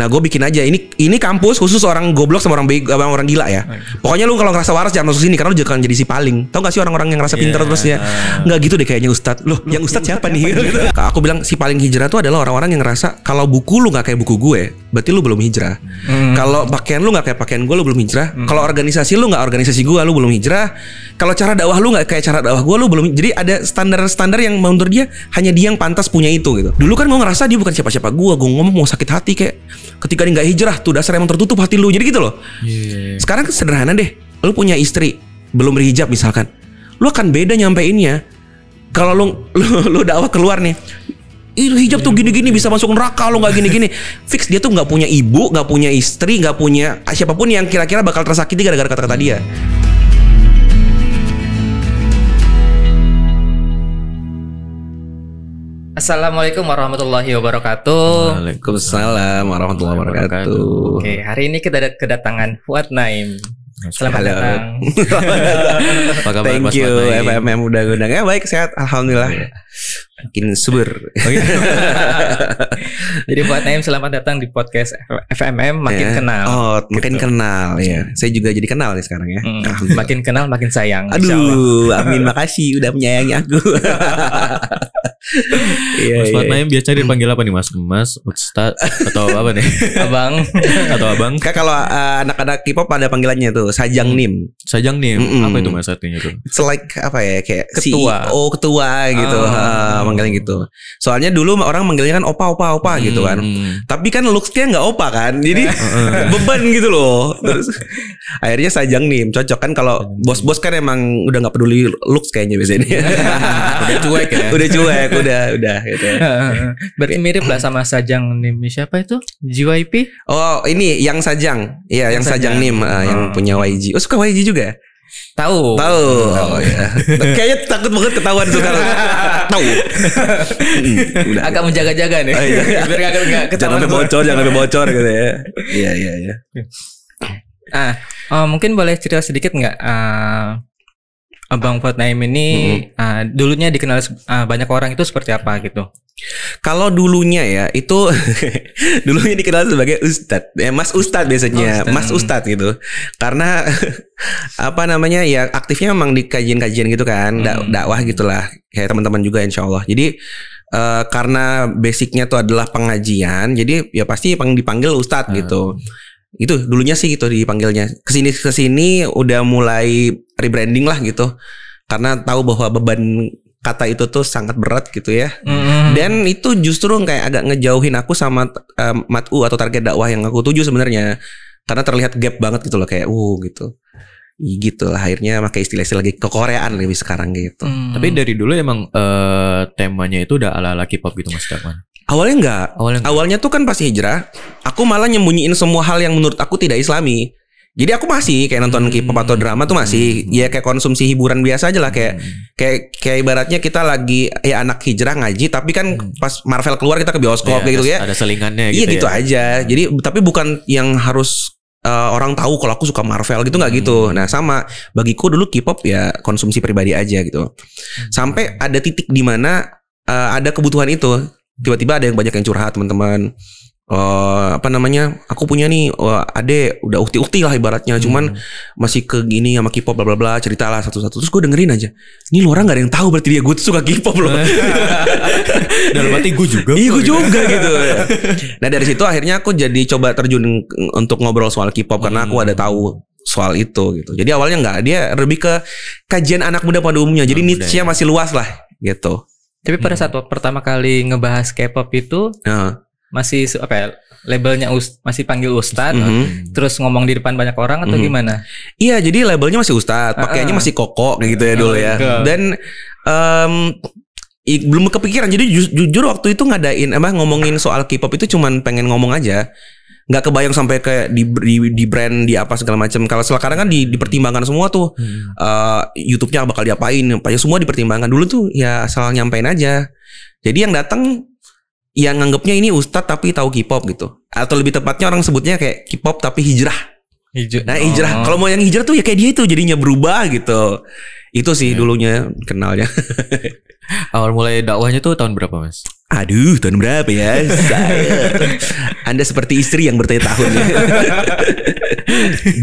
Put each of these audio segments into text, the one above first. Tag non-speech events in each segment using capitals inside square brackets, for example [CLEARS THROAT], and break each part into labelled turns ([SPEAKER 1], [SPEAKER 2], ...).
[SPEAKER 1] Nah gue bikin aja ini ini kampus khusus orang goblok sama orang orang gila ya. Pokoknya lu kalau ngerasa waras jangan masuk sini karena lu jangan jadi si paling. Tau gak sih orang-orang yang ngerasa yeah. pintar iya. terusnya nggak gitu deh kayaknya Ustad. Loh, yang Ustad siapa nih? Gitu. aku bilang si paling hijrah itu adalah orang-orang yang ngerasa kalau buku lu nggak kayak buku gue, berarti lu belum hijrah. Hmm. Kalau pakaian lu nggak kayak pakaian gue, lu belum hijrah. Hmm. Kalau organisasi lu nggak organisasi gue, lu belum hijrah. Kalau cara dakwah lu nggak kayak cara dakwah gue, lu belum. Jadi ada standar-standar yang menurut dia hanya dia yang pantas punya itu gitu. Dulu kan gue ngerasa dia bukan siapa-siapa gue, gue ngomong mau sakit hati kayak ketika dia nggak hijrah tuh dasar emang tertutup hati lu. Jadi gitu loh. Yeah. Sekarang kan sederhana deh, lu punya istri belum berhijab misalkan, lu akan beda nyampeinnya. Kalau lu, [LAUGHS] lu lu dakwah keluar nih, itu hijab tuh gini-gini bisa masuk neraka lo nggak gini-gini fix dia tuh nggak punya ibu nggak punya istri nggak punya ah, siapapun yang kira-kira bakal tersakiti gara-gara kata-kata dia
[SPEAKER 2] Assalamualaikum warahmatullahi wabarakatuh.
[SPEAKER 1] Waalaikumsalam warahmatullahi wabarakatuh. Oke, hari
[SPEAKER 2] ini kita ada kedatangan Fuad Naim. Selamat Halo. datang. [LAUGHS] Apa kabar, Thank you FMM
[SPEAKER 1] udah undang. Ya baik sehat alhamdulillah. Iya makin subur.
[SPEAKER 2] [LAUGHS] Jadi buat Naim selamat datang di podcast FMM
[SPEAKER 1] makin yeah. kenal. Oh, gitu. makin kenal ya. Saya juga jadi kenal ya sekarang ya. Mm,
[SPEAKER 2] makin kenal makin sayang. Aduh, amin makasih udah menyayangi aku. [LAUGHS]
[SPEAKER 3] iya, mas Fatma iya. biasanya hmm. dipanggil apa nih Mas? Mas, Ustaz atau apa nih?
[SPEAKER 1] [LAUGHS] abang atau Abang? Kak kalau uh, anak-anak K-pop ada panggilannya tuh Sajang hmm. Nim. Sajang Nim. Mm -mm. Apa itu Mas artinya tuh? It's like apa ya kayak ketua. oh ketua gitu. Ah. Uh, manggilnya gitu. Soalnya dulu orang manggilnya kan opa opa opa hmm. gitu kan. Hmm. Tapi kan looksnya nggak opa kan. Jadi iya. [LAUGHS] beban gitu loh. Terus akhirnya sajang nih cocok kan kalau iya. bos-bos kan emang udah nggak peduli looks kayaknya biasanya. Iya.
[SPEAKER 2] udah cuek ya. [LAUGHS] udah cuek, udah udah gitu. Berarti mirip lah sama sajang nim siapa itu? JYP? Oh, ini yang sajang.
[SPEAKER 1] Iya, yang, yang sajang, sajang nim uh, yang oh. punya YG. Oh, suka YG juga? Ya? Tahu. Tahu. Oh, ya.
[SPEAKER 2] Kayaknya takut banget ketahuan kalau [LAUGHS]
[SPEAKER 1] tahu. Udah, Agak
[SPEAKER 2] menjaga-jaga nih. Oh, iya. [LAUGHS] Biar gak, gak jangan sampai bocor,
[SPEAKER 1] jangan sampai bocor gitu ya. Iya, iya, iya.
[SPEAKER 2] Ah, oh, mungkin boleh cerita sedikit nggak uh, Abang Fuad Naim ini -hmm. uh, dulunya dikenal uh, banyak orang itu seperti apa gitu?
[SPEAKER 1] Kalau dulunya ya itu [LAUGHS] dulunya dikenal sebagai Ustad, ya Mas Ustad biasanya, oh, Mas Ustad gitu. Karena [LAUGHS] apa namanya ya aktifnya memang di kajian-kajian gitu kan, dak hmm. dakwah gitulah kayak teman-teman juga insya Allah. Jadi uh, karena basicnya tuh adalah pengajian, jadi ya pasti dipanggil Ustad hmm. gitu itu dulunya sih gitu dipanggilnya kesini kesini udah mulai rebranding lah gitu karena tahu bahwa beban kata itu tuh sangat berat gitu ya mm. dan itu justru kayak agak ngejauhin aku sama um, eh, matu atau target dakwah yang aku tuju sebenarnya karena terlihat gap banget gitu loh kayak uh gitu gitu
[SPEAKER 3] lah akhirnya pakai istilah-istilah lagi kekoreaan lebih sekarang gitu. Hmm. Tapi dari dulu emang uh, temanya itu udah ala-ala K-pop gitu Mas Darman.
[SPEAKER 1] Awalnya enggak. Awalnya, enggak. Awalnya tuh kan pas hijrah, aku malah nyembunyiin semua hal yang menurut aku tidak islami. Jadi aku masih kayak nonton hmm. K-pop atau drama tuh masih hmm. ya kayak konsumsi hiburan biasa aja lah kayak hmm. kayak kayak ibaratnya kita lagi ya anak hijrah ngaji tapi kan hmm. pas Marvel keluar kita ke bioskop ya, gitu ada, ya. Ada
[SPEAKER 3] selingannya iya, gitu. Iya gitu ya. aja.
[SPEAKER 1] Jadi tapi bukan yang harus uh, orang tahu kalau aku suka Marvel gitu nggak gitu. hmm. gitu. Nah, sama bagiku dulu K-pop ya konsumsi pribadi aja gitu. Hmm. Sampai ada titik di mana uh, ada kebutuhan itu tiba-tiba ada yang banyak yang curhat teman-teman uh, apa namanya aku punya nih uh, ade udah ukti-ukti lah ibaratnya hmm. cuman masih ke gini sama K-pop bla bla bla ceritalah satu-satu terus gue dengerin aja ini lu orang gak ada yang tahu berarti dia gue suka K-pop loh eh.
[SPEAKER 3] [LAUGHS] dalam hati gue juga iya gue gitu. juga gitu
[SPEAKER 1] nah dari situ akhirnya aku jadi coba terjun untuk ngobrol soal K-pop hmm. karena aku hmm. ada tahu soal itu gitu jadi awalnya nggak
[SPEAKER 2] dia lebih ke kajian anak muda pada umumnya jadi niche-nya ya. masih luas lah gitu tapi pada hmm. saat pertama kali ngebahas K-pop itu uh. masih apa ya, labelnya Ust, masih panggil Ustad, mm -hmm. terus ngomong di depan banyak orang atau mm -hmm. gimana? Iya, jadi labelnya masih Ustad, pakainya uh -uh. masih koko kayak gitu ya dulu ya. Dan um, I, belum
[SPEAKER 1] kepikiran jadi ju, jujur waktu itu ngadain emang ngomongin soal K-pop itu cuman pengen ngomong aja nggak kebayang sampai kayak di, di di brand di apa segala macam. Kalau sekarang kan di, dipertimbangkan semua tuh hmm. uh, YouTube-nya bakal diapain, apa ya, semua dipertimbangkan. Dulu tuh ya asal nyampein aja. Jadi yang datang yang nganggapnya ini ustadz tapi tahu K-pop gitu. Atau lebih tepatnya orang sebutnya kayak K-pop tapi hijrah. Hijrah. Nah, hijrah. Oh. Kalau mau yang hijrah tuh ya kayak dia itu jadinya berubah gitu. Itu sih yeah. dulunya kenalnya. Awal mulai dakwahnya tuh tahun berapa, Mas? Aduh, tahun berapa ya? [LAUGHS] Saya. Anda seperti istri yang bertanya tahun ya.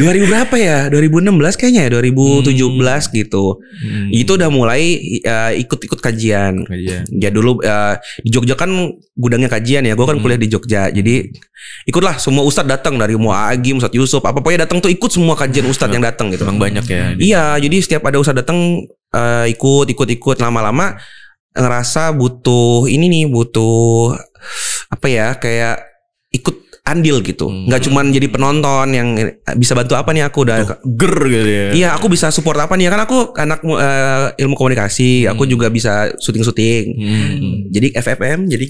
[SPEAKER 1] 2000 berapa ya? 2016 kayaknya ya, 2017 hmm. gitu. Hmm. Itu udah mulai eh, ikut-ikut uh, kajian. kajian. Oh, iya. Ya dulu uh, di Jogja kan gudangnya kajian ya. Gue kan hmm. kuliah di Jogja. Jadi ikutlah semua ustadz datang dari Muagi, Ustadz Yusuf, apa ya datang tuh ikut semua kajian ustadz yang datang gitu. Emang banyak ya. Iya, gitu. jadi setiap ada ustadz datang uh, ikut ikut ikut lama-lama ngerasa butuh ini nih butuh apa ya kayak ikut andil gitu. Hmm. Gak cuman jadi penonton yang ah, bisa bantu apa nih aku udah ger gitu ya. Iya, aku bisa support apa nih? Kan aku anak uh, ilmu komunikasi, hmm. aku juga bisa syuting-syuting. Hmm. Jadi FFM, jadi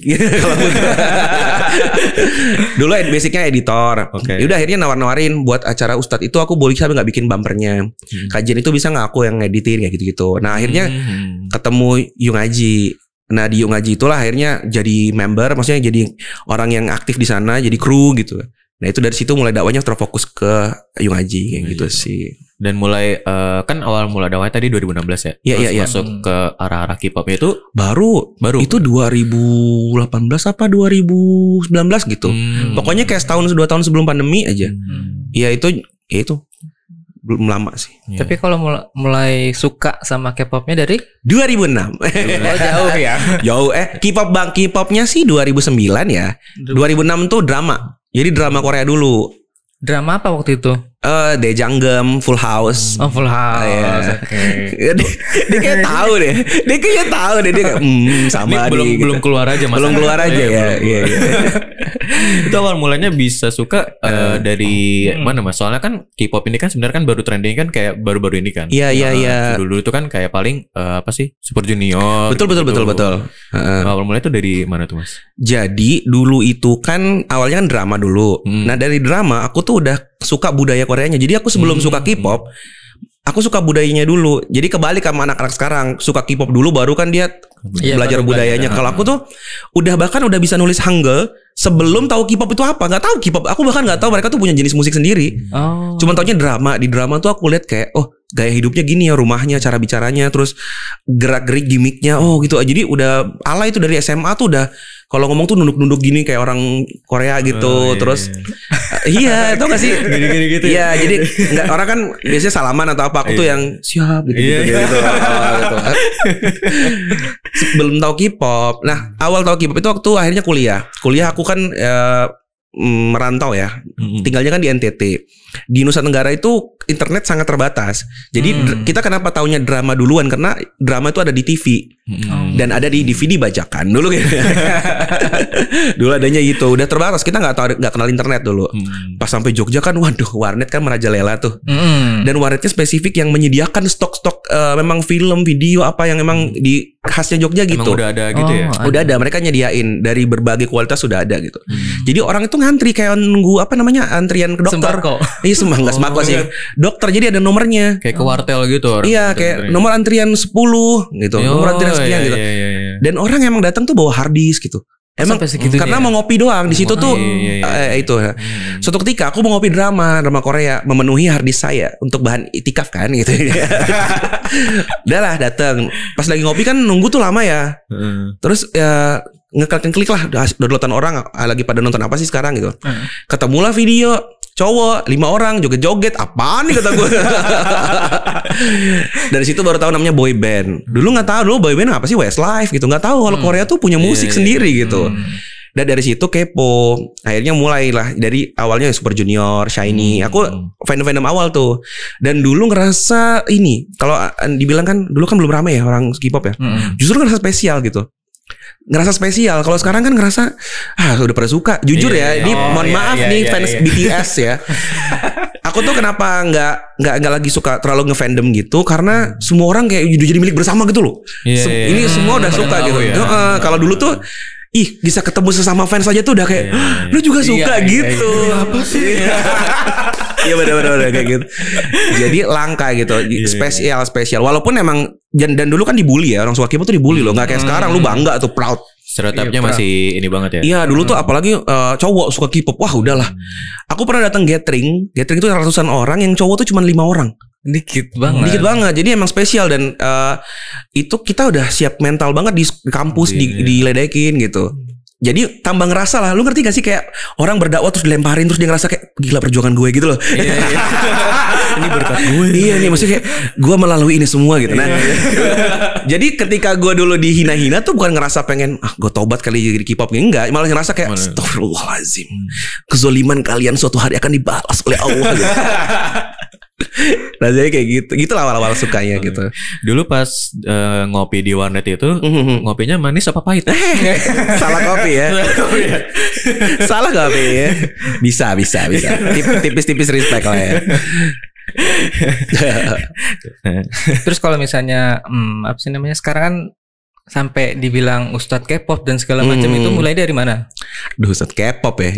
[SPEAKER 1] [LAUGHS] Dulu basicnya editor. Okay. Udah akhirnya nawar-nawarin buat acara Ustadz itu aku boleh sampai nggak bikin bumpernya. Hmm. Kajian itu bisa nggak aku yang ngeditin kayak gitu-gitu. Nah, akhirnya hmm. ketemu Yung Aji Nah Dio ngaji itulah akhirnya jadi member, maksudnya jadi orang yang aktif di sana, jadi kru gitu. Nah
[SPEAKER 3] itu dari situ mulai dakwanya terfokus ke Yung Ngaji kayak oh, gitu
[SPEAKER 1] iya. sih. Dan
[SPEAKER 3] mulai uh, kan awal mulai dakwanya tadi 2016 ya. Iya iya iya. Masuk hmm. ke arah-arah K-pop itu
[SPEAKER 1] baru baru itu 2018 apa 2019 gitu. Hmm. Pokoknya kayak setahun dua tahun sebelum pandemi aja. Hmm. Iya hmm. Ya, itu ya itu belum lama sih.
[SPEAKER 2] Yeah. Tapi kalau mulai, mulai suka sama K-popnya dari 2006. [LAUGHS] Oh, jauh
[SPEAKER 3] ya. [LAUGHS]
[SPEAKER 1] jauh eh K-pop bang K-popnya sih 2009 ya. 2006 tuh drama. Jadi drama Korea dulu.
[SPEAKER 2] Drama apa waktu itu?
[SPEAKER 1] Eh, uh, Dejanggem, Full House. Oh, Full House. Uh, iya. yeah. Oke. Okay. [LAUGHS] dia, kayak tahu deh. Dia kayak tahu deh dia kayak mm, sama dia belum gitu. belum keluar aja Belum keluar aja iya,
[SPEAKER 3] ya. Iya, iya. [LAUGHS] Itu awal mulanya bisa suka uh, dari hmm. mana Mas? Soalnya kan K-pop ini kan sebenarnya kan baru trending kan kayak baru-baru ini kan. Iya, iya, eh, iya. Dulu itu kan kayak paling uh, apa sih? Super Junior. Betul, gitu, betul, betul, betul. Uh, awal mulanya itu dari mana tuh, Mas? Jadi dulu itu kan awalnya kan drama dulu.
[SPEAKER 1] Hmm. Nah, dari drama aku tuh udah suka budaya Korea Koreanya. Jadi aku sebelum hmm. suka K-pop, aku suka budayanya dulu. Jadi kebalik sama anak-anak sekarang, suka K-pop dulu baru kan dia ya, belajar budayanya. Kalau aku tuh udah bahkan udah bisa nulis Hangul, sebelum tahu K-pop itu apa nggak tahu K-pop aku bahkan nggak tahu mereka tuh punya jenis musik sendiri oh. cuman taunya drama di drama tuh aku lihat kayak oh gaya hidupnya gini ya rumahnya cara bicaranya terus gerak gerik gimmicknya oh gitu jadi udah ala itu dari SMA tuh udah kalau ngomong tuh nunduk nunduk gini kayak orang Korea gitu oh, iya. iya terus iya eh, itu iya, [LAUGHS] gak sih gini gini gitu ya? iya jadi [LAUGHS] gak, orang kan biasanya salaman atau apa aku tuh iya. yang siap oh, gitu gitu, gitu, gitu, gitu. belum tahu K-pop nah awal tahu K-pop itu waktu akhirnya kuliah kuliah aku kan eh, mm, merantau ya. hmm. Tinggalnya kan di NTT. Di Nusa Tenggara itu internet sangat terbatas. Jadi hmm. kita kenapa taunya drama duluan karena drama itu ada di TV. Hmm. Oh. Dan ada di DVD bajakan dulu gitu. [LAUGHS] dulu adanya gitu. Udah terbatas. Kita nggak tahu nggak kenal internet dulu. Hmm. Pas sampai Jogja kan waduh warnet kan merajalela tuh. Hmm. Dan warnetnya spesifik yang menyediakan stok-stok uh, memang film, video apa yang memang hmm. di khasnya Jogja gitu. udah ada gitu ya? oh, ya. Udah ada, mereka nyediain dari berbagai kualitas sudah ada gitu. Hmm. Jadi orang itu ngantri kayak nunggu apa namanya? antrian ke dokter. Sembako. Iya, eh, sembako oh, sembako sih. Iya. Dokter jadi ada nomornya.
[SPEAKER 3] Kayak ke wartel gitu orang. Iya, kayak antrian. nomor
[SPEAKER 1] antrian 10 gitu. Oh, nomor antrian sekian iya, gitu. Iya, iya, iya. Dan orang emang datang tuh bawa hard gitu. Emang segitu karena ya? mau ngopi doang di situ oh, tuh iya, iya, iya. Uh, itu. Ya. Hmm. Suatu ketika aku mau ngopi drama, drama Korea, memenuhi harddisk saya untuk bahan itikaf kan gitu. [LAUGHS] Udah lah datang. Pas lagi ngopi kan nunggu tuh lama ya. Hmm. Terus ya ngeklik-klik lah udah downloadan orang lagi pada nonton apa sih sekarang gitu. Hmm. Ketemulah video cowok lima orang joget-joget apaan nih kata gue [LAUGHS] dari situ baru tahu namanya boy band dulu nggak tahu dulu boy band apa sih Westlife gitu nggak tahu kalau hmm. Korea tuh punya iya, musik yeah, iya. sendiri yeah. gitu hmm. Dan dari situ kepo. Akhirnya mulailah dari awalnya Super Junior, Shiny. Hmm. Aku fandom-fandom awal tuh. Dan dulu ngerasa ini, kalau dibilang kan dulu kan belum ramai ya orang K-pop ya. Hmm. Justru ngerasa spesial gitu ngerasa spesial. Kalau sekarang kan ngerasa ah udah pada suka. Jujur yeah, ya, iya, ini oh, mohon yeah, maaf yeah, nih yeah, fans yeah. BTS ya. [LAUGHS] aku tuh kenapa nggak nggak nggak lagi suka terlalu nge fandom gitu karena semua orang kayak udah jadi milik bersama gitu loh. Yeah,
[SPEAKER 2] Se yeah. Ini iya. semua udah hmm, suka gitu. Ya. Uh, uh,
[SPEAKER 1] kalau dulu tuh ih bisa ketemu sesama fans aja tuh udah kayak yeah, yeah, lu juga suka yeah, gitu. Yeah, yeah. Apa sih? [LAUGHS] Iya benar-benar kayak gitu. Jadi langka gitu, yeah, iya, spesial iya. spesial. Walaupun emang dan, dulu kan dibully ya orang Suwakimo tuh dibully loh, nggak kayak hmm. sekarang lu bangga tuh
[SPEAKER 3] proud. Stereotipnya iya, masih ini banget ya. Iya, dulu hmm. tuh apalagi
[SPEAKER 1] uh, cowok suka kipop Wah, udahlah. Hmm. Aku pernah datang gathering, gathering itu ratusan orang, yang cowok tuh cuma lima orang. Dikit banget. Dikit banget. Jadi emang spesial dan uh, itu kita udah siap mental banget di kampus yeah. di, iya. diledekin gitu jadi tambah ngerasa lah lu ngerti gak sih kayak orang berdakwah terus dilemparin terus dia ngerasa kayak gila perjuangan gue gitu loh iya, iya. [LAUGHS] ini berkat gue iya nih iya, maksudnya kayak gue melalui ini semua gitu nah iya, iya. [LAUGHS] jadi ketika gue dulu dihina-hina tuh bukan ngerasa pengen ah gue tobat kali jadi kipop enggak malah ngerasa kayak astagfirullahaladzim kezoliman kalian suatu hari akan dibalas oleh Allah gitu.
[SPEAKER 3] [LAUGHS] [LAUGHS] Nah, jadi kayak gitu gitu lah awal-awal sukanya gitu dulu pas uh, ngopi di warnet itu mm-hmm. ngopinya manis apa pahit
[SPEAKER 1] [LAUGHS] salah
[SPEAKER 3] kopi ya [LAUGHS] oh, iya. salah kopi ya bisa
[SPEAKER 1] bisa
[SPEAKER 2] bisa tipis-tipis respect lah ya terus kalau misalnya hmm, apa sih namanya sekarang kan sampai dibilang ustadz K-pop dan segala macam hmm. itu mulai dari mana? Duh, ustadz K-pop ya.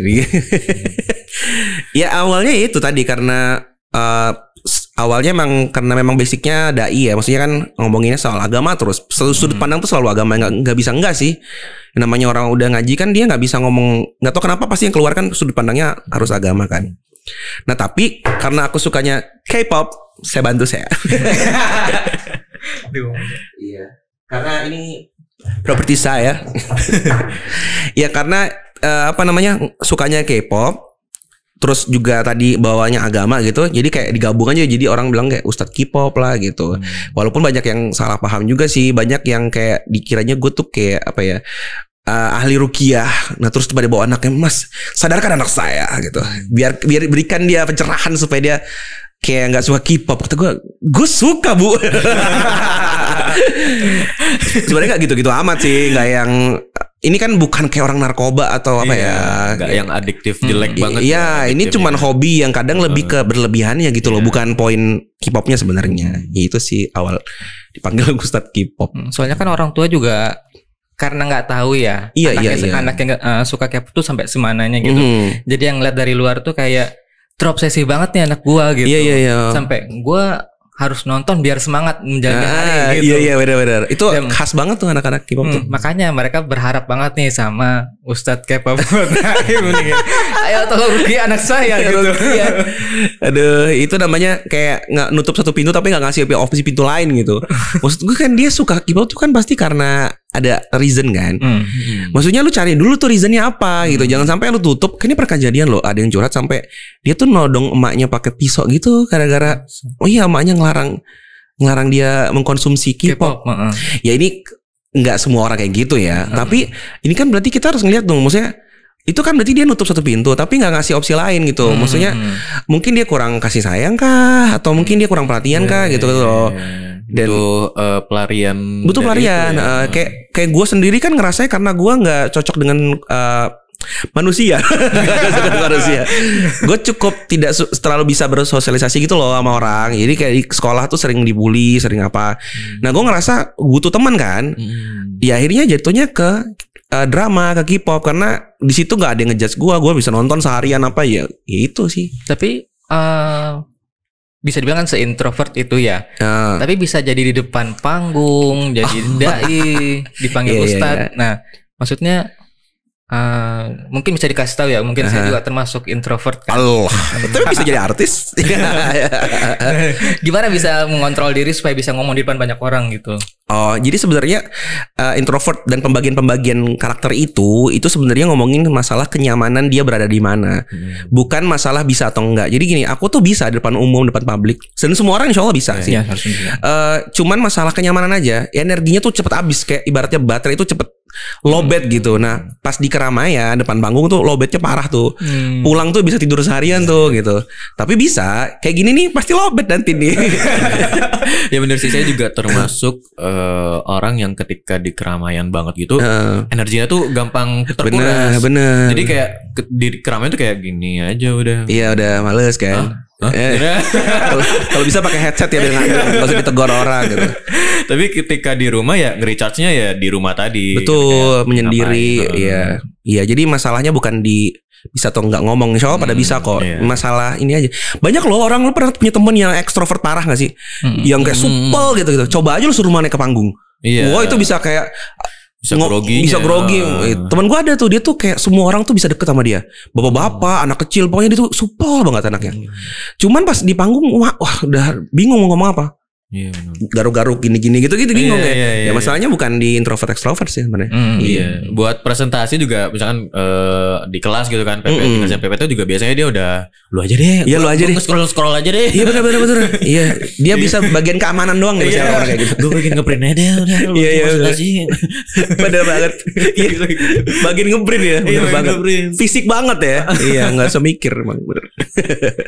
[SPEAKER 1] ya awalnya itu tadi karena uh, awalnya emang karena memang basicnya dai ya maksudnya kan ngomonginnya soal agama terus sudut, sudut hmm. pandang tuh selalu agama nggak nggak bisa enggak sih namanya orang udah ngaji kan dia nggak bisa ngomong nggak tau kenapa pasti yang keluar kan sudut pandangnya harus agama kan nah tapi karena aku sukanya K-pop saya bantu saya [LAUGHS] iya karena ini properti saya [LAUGHS] ya karena uh, apa namanya sukanya K-pop terus juga tadi bawanya agama gitu jadi kayak digabung aja jadi orang bilang kayak ustadz K-pop lah gitu hmm. walaupun banyak yang salah paham juga sih banyak yang kayak dikiranya gue tuh kayak apa ya uh, ahli rukiah nah terus tiba bawa anaknya mas sadarkan anak saya gitu hmm. biar biar berikan dia pencerahan supaya dia kayak nggak suka K-pop kata gue gue suka bu [LAUGHS] sebenarnya nggak gitu-gitu amat sih nggak yang ini kan bukan kayak orang narkoba atau apa iya, ya gak
[SPEAKER 3] yang adiktif hmm, jelek banget iya ini cuman ya.
[SPEAKER 1] hobi yang kadang lebih hmm. ke berlebihan ya gitu iya. loh bukan poin K-popnya sebenarnya
[SPEAKER 2] itu sih awal dipanggil [LAUGHS] Ustad K-pop hmm, soalnya kan orang tua juga karena nggak tahu ya iya anaknya, iya, iya. anak yang uh, eh, suka kayak pop tuh sampai semananya gitu Hmm. jadi yang lihat dari luar tuh kayak terobsesi banget nih anak gua gitu iya, iya, iya. sampai gua harus nonton biar semangat menjalani ah, hari iya, gitu. Iya iya benar-benar. Itu Dan, khas banget tuh anak-anak K-pop hmm, tuh. Makanya mereka berharap banget nih sama Ustadz K-pop [LAUGHS] Ayo tolong rugi anak saya gitu. ya. Aduh, itu namanya kayak nggak nutup satu pintu tapi nggak ngasih
[SPEAKER 1] opsi pintu lain gitu. [LAUGHS] Maksud gue kan dia suka K-pop tuh kan pasti karena ada reason kan. Hmm. Maksudnya lu cari dulu tuh reasonnya apa hmm. gitu. Jangan sampai lu tutup. Kan ini perkejadian loh. Ada yang curhat sampai dia tuh nodong emaknya pakai pisau gitu gara-gara oh iya emaknya ngelarang ngelarang dia mengkonsumsi K-pop. Ya ini nggak semua orang kayak gitu ya. Tapi ini kan berarti kita harus ngeliat dong maksudnya itu kan berarti dia nutup satu pintu tapi nggak ngasih opsi lain gitu. Hmm. Maksudnya hmm, hmm. mungkin dia kurang kasih sayang kah atau mungkin dia kurang perhatian kah yeah, gitu iya, loh. Yeah,
[SPEAKER 3] yeah dan butuh uh, pelarian butuh pelarian ya.
[SPEAKER 1] uh, kayak kayak gue sendiri kan ngerasa karena gue nggak cocok dengan uh, manusia
[SPEAKER 3] [LAUGHS] manusia
[SPEAKER 1] gue cukup tidak terlalu bisa bersosialisasi gitu loh sama orang jadi kayak di sekolah tuh sering dibully sering apa hmm. nah gue ngerasa butuh teman kan hmm. ya akhirnya jatuhnya ke uh, drama ke K-pop karena di situ nggak ada yang ngejudge gue gue bisa nonton seharian apa ya, ya itu sih
[SPEAKER 2] tapi uh, bisa dibilang kan seintrovert itu ya. Uh. Tapi bisa jadi di depan panggung, jadi oh. dai, dipanggil [LAUGHS] yeah, iya, ustad. Yeah, yeah. Nah, maksudnya Uh, mungkin bisa dikasih tahu ya, mungkin uh -huh. saya juga termasuk introvert kan. Allah, tapi bisa jadi artis. [LAUGHS] Iya. Gimana bisa mengontrol diri supaya bisa ngomong di depan banyak orang gitu? Oh, jadi sebenarnya uh, introvert dan pembagian-pembagian
[SPEAKER 1] karakter itu itu sebenarnya ngomongin masalah kenyamanan dia berada di mana. Hmm. Bukan masalah bisa atau enggak. Jadi gini, aku tuh bisa di depan umum, depan publik. Dan semua orang insya Allah bisa yeah, sih. Yeah, iya, uh, cuman masalah kenyamanan aja. Energinya tuh cepet habis kayak ibaratnya baterai itu cepet lobet hmm. gitu. Nah, pas di keramaian depan panggung tuh lobetnya parah tuh. Hmm. Pulang tuh bisa tidur
[SPEAKER 3] seharian tuh gitu. Tapi bisa kayak gini nih pasti lobet nanti nih. [LAUGHS] [LAUGHS] ya bener sih saya juga termasuk uh, orang yang ketika di keramaian banget gitu, uh. energinya tuh gampang terkuras. Bener, bener. Jadi kayak di keramaian tuh kayak gini aja udah.
[SPEAKER 1] Iya, udah males kan. Huh?
[SPEAKER 3] Huh? Iya, iya. [LAUGHS] Kalau bisa pakai headset ya biar nggak usah ditegur orang gitu. Tapi ketika di rumah ya recharge-nya ya di rumah tadi. Betul,
[SPEAKER 1] menyendiri iya. Iya, jadi masalahnya bukan di bisa atau nggak ngomong insya Allah pada hmm, bisa kok iya. masalah ini aja banyak loh orang lo pernah punya temen yang ekstrovert parah gak sih hmm. yang kayak hmm. supel gitu gitu coba aja lo suruh mana ke panggung Iya. Wah wow, itu bisa kayak bisa grogi bisa iya. grogi eh, teman gue ada tuh dia tuh kayak semua orang tuh bisa deket sama dia bapak-bapak hmm. anak kecil pokoknya dia tuh supel banget anaknya hmm. cuman pas di panggung wah, wah udah bingung mau ngomong apa Yeah, iya, garuk-garuk gini-gini gitu gitu bingung yeah, ya. Yeah, yeah, ya iya. masalahnya yeah. bukan di introvert extrovert sih sebenarnya. Mm, iya.
[SPEAKER 3] Yeah. Buat presentasi juga misalkan uh, di kelas gitu kan PP mm, kelas PPT itu juga biasanya dia udah lu aja deh. Iya lu aja deh. Scroll scroll aja deh. Iya benar benar benar.
[SPEAKER 1] [LAUGHS] Iya, dia bisa bagian keamanan doang gitu orang kayak gitu. Gue bikin ngeprint aja deh udah. Iya iya. Padahal [LAUGHS] banget. Iya. Gitu, gitu. bagian ngeprint ya. Iya banget. Fisik banget ya. [LAUGHS] iya, enggak usah mikir emang
[SPEAKER 2] bener.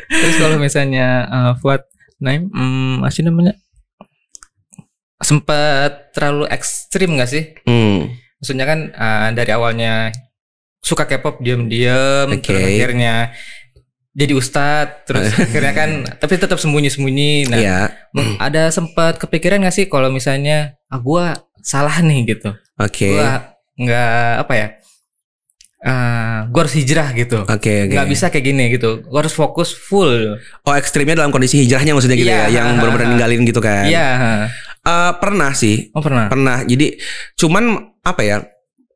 [SPEAKER 2] Terus kalau misalnya uh, Fuad hmm, masih namanya sempat terlalu ekstrim gak sih? Hmm. Maksudnya kan uh, dari awalnya suka K-pop diam-diam, okay. terus akhirnya jadi ustadz, terus [LAUGHS] akhirnya kan tapi tetap sembunyi-sembunyi. Nah, ya. [CLEARS THROAT] ada sempat kepikiran gak sih kalau misalnya ah gua salah nih gitu. Oke. Okay. Gua nggak apa ya? Uh, ah, gue harus hijrah gitu. Oke. Okay, okay. Gak bisa kayak gini gitu. Gue harus fokus full. Oh ekstrimnya dalam kondisi hijrahnya maksudnya gitu yeah, ya, yang benar-benar ninggalin
[SPEAKER 1] gitu kan. Iya. Yeah. Uh, pernah sih. Oh pernah. Pernah. Jadi cuman apa ya?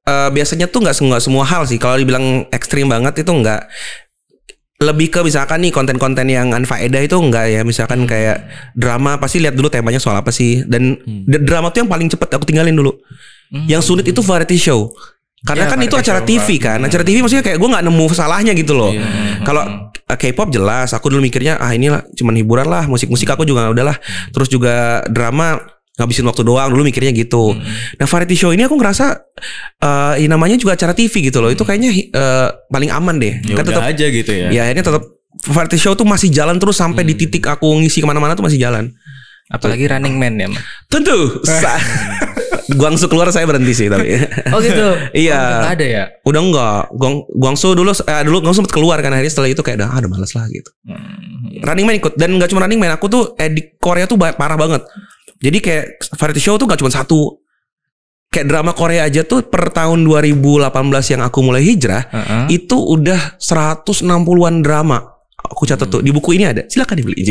[SPEAKER 1] Uh, biasanya tuh nggak semua semua hal sih. Kalau dibilang ekstrim banget itu nggak. Lebih ke misalkan nih konten-konten yang anfaedah itu enggak ya misalkan hmm. kayak drama pasti lihat dulu temanya soal apa sih dan hmm. drama tuh yang paling cepet aku tinggalin dulu. Hmm. Yang sulit itu variety show. Karena ya, kan itu acara TV kan, hmm. acara TV maksudnya kayak gue nggak nemu salahnya gitu loh. Iya, hmm, hmm. Kalau eh, K-pop jelas, aku dulu mikirnya ah inilah cuman hiburan lah, musik-musik aku juga udahlah. Terus juga drama ngabisin waktu doang dulu mikirnya gitu. Hmm. Nah variety show ini aku ngerasa uh, ya namanya juga acara TV gitu loh. Itu hmm. kayaknya uh, paling aman deh. Ya kan tetap aja gitu ya. Ya akhirnya tetap variety show tuh masih jalan terus sampai hmm. di titik aku ngisi kemana-mana tuh masih jalan. Apalagi Running Man ya, Man. Tentu. [LAUGHS] [LAUGHS] Guangsu keluar saya berhenti sih tapi. Oh gitu. [LAUGHS] iya. Oh, ada ya? Udah enggak. Guang Guangsu dulu eh, dulu Guangsu sempat keluar kan akhirnya setelah itu kayak udah ah, udah males lah gitu. Hmm. Iya. Running Man ikut dan nggak cuma Running Man, aku tuh eh, di Korea tuh parah banget. Jadi kayak variety show tuh gak cuma satu. Kayak drama Korea aja tuh per tahun 2018 yang aku mulai hijrah uh -huh. itu udah 160-an drama. Aku catat tuh di buku ini ada. Silakan dibeli. [LAUGHS]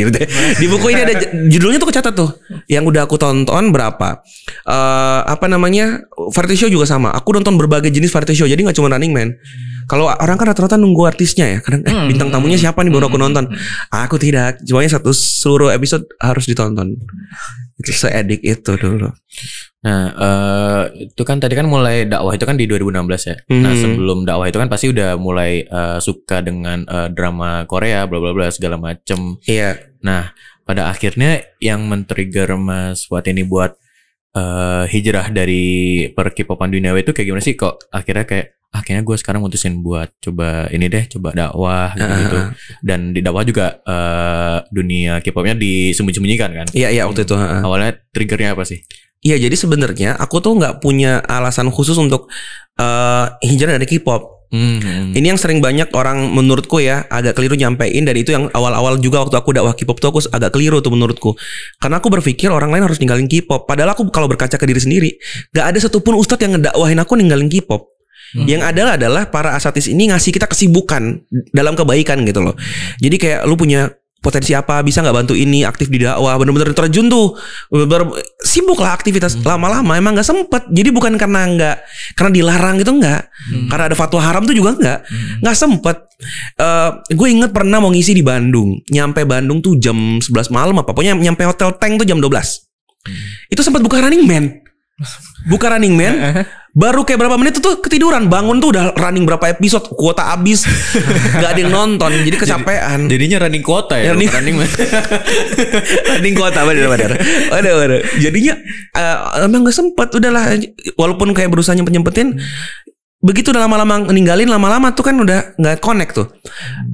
[SPEAKER 1] Di buku ini ada judulnya tuh aku catat tuh. Yang udah aku tonton berapa? Uh, apa namanya? Variety show juga sama. Aku nonton berbagai jenis variety show. Jadi nggak cuma Running Man. Hmm kalau orang kan rata-rata nunggu artisnya ya. Kadang eh hmm. bintang tamunya siapa nih baru aku hmm. nonton. Aku tidak. Cuma satu seluruh episode harus ditonton. Itu seedik itu dulu.
[SPEAKER 3] Nah, uh, itu kan tadi kan mulai dakwah itu kan di 2016 ya. Nah, hmm. Nah, sebelum dakwah itu kan pasti udah mulai uh, suka dengan uh, drama Korea bla bla bla segala macem Iya. Nah, pada akhirnya yang men-trigger Mas buat ini buat uh, hijrah dari per k dunia itu kayak gimana sih kok akhirnya kayak ah, akhirnya gue sekarang mutusin buat coba ini deh coba dakwah gitu, -gitu. dan di dakwah juga uh, dunia kipopnya popnya disembunyi-sembunyikan kan iya iya waktu itu uh. awalnya triggernya apa sih Iya, jadi sebenarnya aku tuh nggak punya alasan khusus untuk
[SPEAKER 1] uh, hijrah dari K-pop Hmm. Ini yang sering banyak orang menurutku ya agak keliru nyampein dan itu yang awal-awal juga waktu aku dakwah K-pop tuh aku agak keliru tuh menurutku. Karena aku berpikir orang lain harus ninggalin K-pop. Padahal aku kalau berkaca ke diri sendiri, gak ada satupun ustadz yang ngedakwahin aku ninggalin K-pop. Hmm. Yang adalah adalah para asatis ini ngasih kita kesibukan dalam kebaikan gitu loh. Jadi kayak lu punya potensi apa bisa nggak bantu ini aktif di dakwah benar-benar terjun tuh bener -bener sibuk lah aktivitas hmm. lama-lama hmm. emang nggak sempet jadi bukan karena nggak karena dilarang gitu nggak hmm. karena ada fatwa haram tuh juga nggak hmm. nggak hmm. sempet uh, eh, gue inget pernah mau ngisi di Bandung nyampe Bandung tuh jam 11 malam apa pokoknya nyampe hotel tank tuh jam 12 hmm. itu sempat buka running man buka running man [LAUGHS] eh, eh baru kayak berapa menit tuh ketiduran bangun tuh udah running berapa episode kuota abis
[SPEAKER 3] [LAUGHS] nggak ada yang nonton jadi kecapean jadi, jadinya running kuota ya running, running, [LAUGHS] running kuota bener bener
[SPEAKER 1] bener bener jadinya uh, emang nggak sempat udahlah walaupun kayak berusaha nyempet nyempetin begitu udah lama-lama ninggalin lama-lama tuh kan udah nggak connect tuh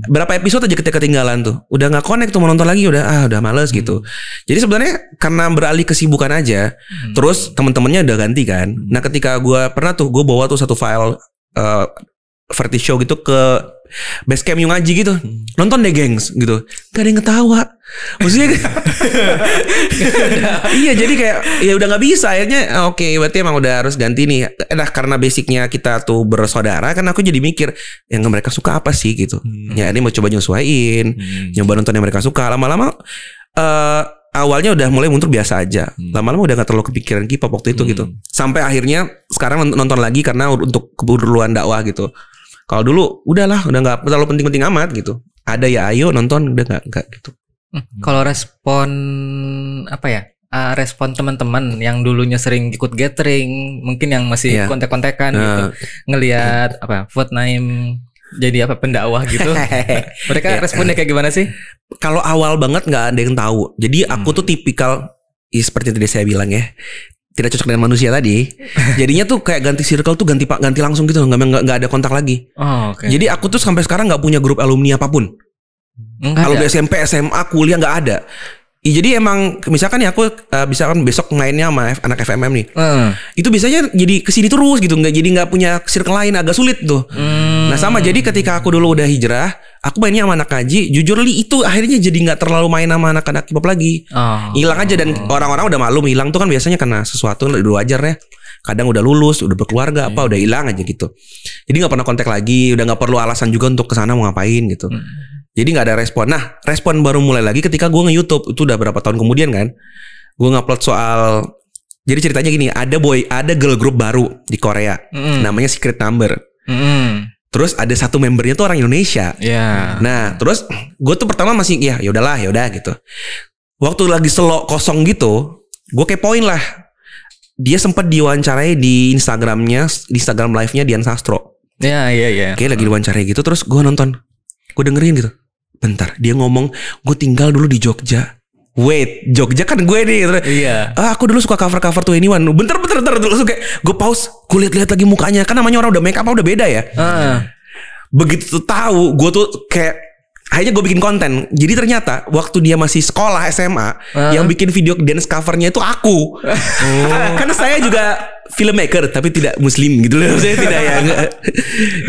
[SPEAKER 1] berapa episode aja ketika ketinggalan tuh udah nggak connect tuh mau nonton lagi udah ah udah males hmm. gitu jadi sebenarnya karena beralih kesibukan aja hmm. terus temen-temennya udah ganti kan hmm. nah ketika gue pernah tuh gue bawa tuh satu file eh, verti show gitu ke base camp ngaji gitu nonton deh gengs gitu gak ada yang ketawa maksudnya kan [LAUGHS] iya jadi kayak ya udah nggak bisa akhirnya ah, oke okay, berarti emang udah harus ganti nih nah karena basicnya kita tuh bersaudara kan aku jadi mikir yang mereka suka apa sih gitu hmm. ya ini mau coba nyesuaiin hmm. nyoba nonton yang mereka suka lama-lama -lama, uh, eh, awalnya udah mulai muncul biasa aja. Hmm. Lama-lama udah gak terlalu kepikiran K-pop waktu itu hmm. gitu. Sampai akhirnya sekarang nonton lagi karena untuk keburuan dakwah gitu. Kalau dulu udahlah udah nggak terlalu penting-penting amat gitu. Ada ya ayo nonton udah nggak nggak gitu.
[SPEAKER 2] Hmm. hmm. Kalau respon apa ya? Uh, respon teman-teman yang dulunya sering ikut gathering, mungkin yang masih yeah. kontak-kontakan uh, gitu, nah. ngelihat uh, apa Food name jadi apa pendakwah gitu. [LAUGHS] Mereka iya. responnya kayak gimana sih? Kalau awal banget nggak ada yang tahu. Jadi hmm. aku tuh tipikal ya
[SPEAKER 1] seperti tadi saya bilang ya tidak cocok dengan manusia tadi. [LAUGHS] Jadinya tuh kayak ganti circle tuh ganti pak ganti langsung gitu nggak nggak ada kontak lagi. Oh, okay. Jadi aku tuh sampai sekarang nggak punya grup alumni apapun. Kalau di SMP, SMA, kuliah nggak ada. Ya, jadi emang misalkan ya aku uh, bisa kan besok mainnya sama F, anak FMM nih. Hmm. Itu biasanya jadi kesini terus gitu nggak jadi nggak punya circle lain agak sulit tuh. Hmm. Nah sama jadi hmm. ketika aku dulu udah hijrah, aku mainnya sama anak ngaji. Jujur li itu akhirnya jadi nggak terlalu main sama anak-anak hip lagi. Oh. Hilang oh. aja dan orang-orang udah malu hilang tuh kan biasanya karena sesuatu udah wajar ya. Kadang udah lulus, udah berkeluarga apa, hmm. udah hilang aja gitu. Jadi nggak pernah kontak lagi, udah nggak perlu alasan juga untuk kesana mau ngapain gitu. Hmm. Jadi nggak ada respon. Nah respon baru mulai lagi ketika gue nge YouTube itu udah berapa tahun kemudian kan. Gue ngupload soal jadi ceritanya gini, ada boy, ada girl group baru di Korea, mm. namanya Secret Number.
[SPEAKER 2] Mm.
[SPEAKER 1] Terus ada satu membernya tuh orang Indonesia.
[SPEAKER 2] Yeah.
[SPEAKER 1] Nah, terus gue tuh pertama masih ya yaudahlah, yaudah gitu. Waktu lagi selo kosong gitu, gue kepoin lah. Dia sempat diwawancarai di Instagramnya, di Instagram live-nya Dian Sastro. Iya, yeah, iya, yeah, iya. Yeah. Oke, lagi diwawancarai gitu. Terus gue nonton, gue dengerin gitu. Bentar, dia ngomong, gue tinggal dulu di Jogja wait Jogja kan gue nih gitu. iya ah, aku dulu suka cover cover tuh ini one bentar bentar bentar dulu suka. gue pause gue lihat lihat lagi mukanya kan namanya orang udah make up udah beda ya uh. begitu tahu gue tuh kayak akhirnya gue bikin konten jadi ternyata waktu dia masih sekolah SMA uh. Ah. yang bikin video dance covernya itu aku [LAUGHS] oh. karena saya juga filmmaker tapi tidak muslim gitu loh saya [LAUGHS] tidak ya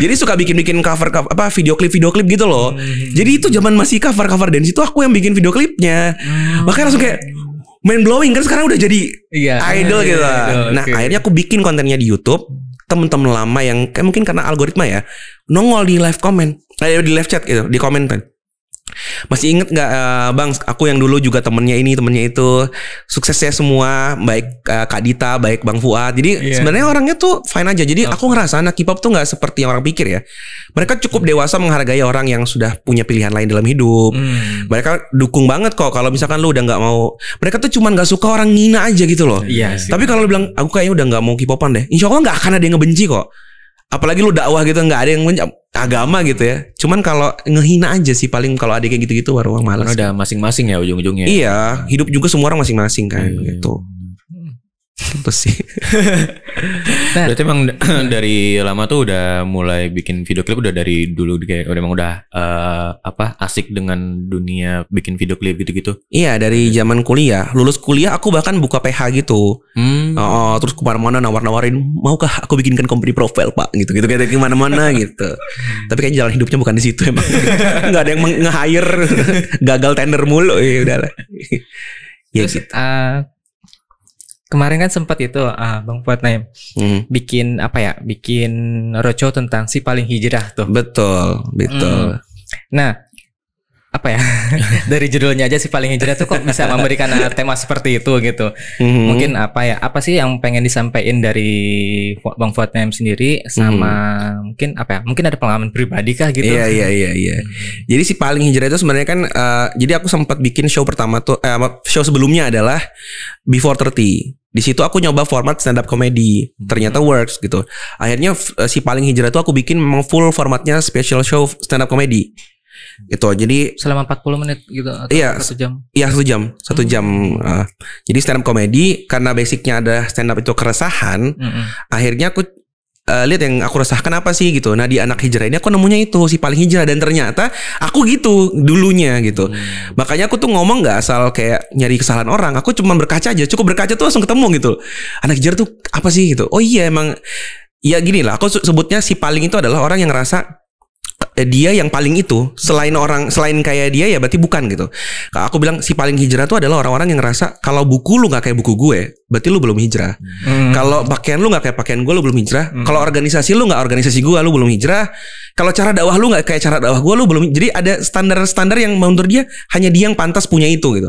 [SPEAKER 1] jadi suka bikin bikin cover, cover apa video klip video klip gitu loh hmm. jadi itu zaman masih cover cover dance itu aku yang bikin video klipnya hmm. makanya langsung kayak main blowing kan sekarang udah jadi iya, idol iya, gitu lah. Idol, nah okay. akhirnya aku bikin kontennya di YouTube temen-temen lama yang kayak mungkin karena algoritma ya nongol di live comment eh, di live chat gitu di komentar masih inget gak uh, eh, Bang, aku yang dulu juga temennya ini, temennya itu. Suksesnya semua, baik uh, Kak Dita, baik Bang Fuad. Jadi yeah. sebenarnya orangnya tuh fine aja. Jadi okay. aku ngerasa anak K-pop tuh gak seperti yang orang pikir ya. Mereka cukup dewasa menghargai orang yang sudah punya pilihan lain dalam hidup. Hmm. Mereka dukung banget kok kalau misalkan lu udah gak mau. Mereka tuh cuman gak suka orang ngina aja gitu loh. yeah, Tapi kalau lu bilang aku kayaknya udah gak mau K-popan deh. Insya Allah gak akan ada yang ngebenci kok apalagi lu dakwah gitu nggak ada yang agama gitu ya. Cuman kalau ngehina aja sih paling kalau ada gitu-gitu baru orang malas. Udah masing-masing ya ujung-ujungnya. Iya, hidup juga semua orang masing-masing kan hmm. gitu. Terus sih.
[SPEAKER 3] [LAUGHS] nah, Berarti emang [CLEARS THROAT] dari lama tuh udah mulai bikin video klip udah dari dulu gitu kayak udah emang udah uh, apa asik dengan dunia bikin video klip gitu-gitu.
[SPEAKER 1] Iya dari zaman kuliah, lulus kuliah aku bahkan buka PH gitu. Hmm. Oh, terus kemana-mana nawar-nawarin, maukah aku bikinkan company profile pak gitu gitu kayak kemana-mana [LAUGHS] gitu. Tapi kayak jalan hidupnya bukan di situ emang. [LAUGHS] Gak ada yang nge-hire,
[SPEAKER 2] gagal tender mulu iya,
[SPEAKER 1] ya udahlah. ya Terus, gitu.
[SPEAKER 2] Uh, kemarin kan sempat itu uh, Bang Fuad Naim hmm. bikin apa ya bikin roco tentang si paling hijrah tuh betul betul hmm. nah apa ya [LAUGHS] dari judulnya aja sih paling hijrah tuh kok bisa memberikan tema seperti itu gitu mm-hmm. mungkin apa ya apa sih yang pengen disampaikan dari bang Fuad Naim sendiri sama mm-hmm. mungkin apa ya mungkin ada pengalaman pribadi kah gitu iya iya iya
[SPEAKER 1] iya mhm. jadi si paling hijrah itu sebenarnya kan uh, jadi aku sempat bikin show pertama tuh eh, show sebelumnya adalah before thirty di situ aku nyoba format stand up comedy mhm. ternyata works gitu akhirnya eh, si paling hijrah itu aku bikin memang full formatnya special show stand up comedy itu jadi
[SPEAKER 2] selama 40 menit gitu atau iya satu jam
[SPEAKER 1] iya satu jam satu hmm. jam uh, jadi stand up komedi karena basicnya ada stand up itu keresahan hmm. akhirnya aku uh, lihat yang aku resahkan apa sih gitu. Nah di anak hijrah ini aku nemunya itu si paling hijrah dan ternyata aku gitu dulunya gitu. Hmm. Makanya aku tuh ngomong nggak asal kayak nyari kesalahan orang. Aku cuma berkaca aja. Cukup berkaca tuh langsung ketemu gitu. Anak hijrah tuh apa sih gitu? Oh iya emang ya gini lah. Aku sebutnya si paling itu adalah orang yang ngerasa Eh, dia yang paling itu selain orang selain kayak dia ya berarti bukan gitu. Aku bilang si paling hijrah itu adalah orang-orang yang ngerasa kalau buku lu nggak kayak buku gue, berarti lu belum hijrah. Hmm. Kalau pakaian lu nggak kayak pakaian gue, lu belum hijrah. Hmm. Kalau organisasi lu nggak organisasi gue, lu belum hijrah. Kalau cara dakwah lu nggak kayak cara dakwah gue, lu belum. Jadi ada standar-standar yang menurut dia hanya dia yang pantas punya itu gitu.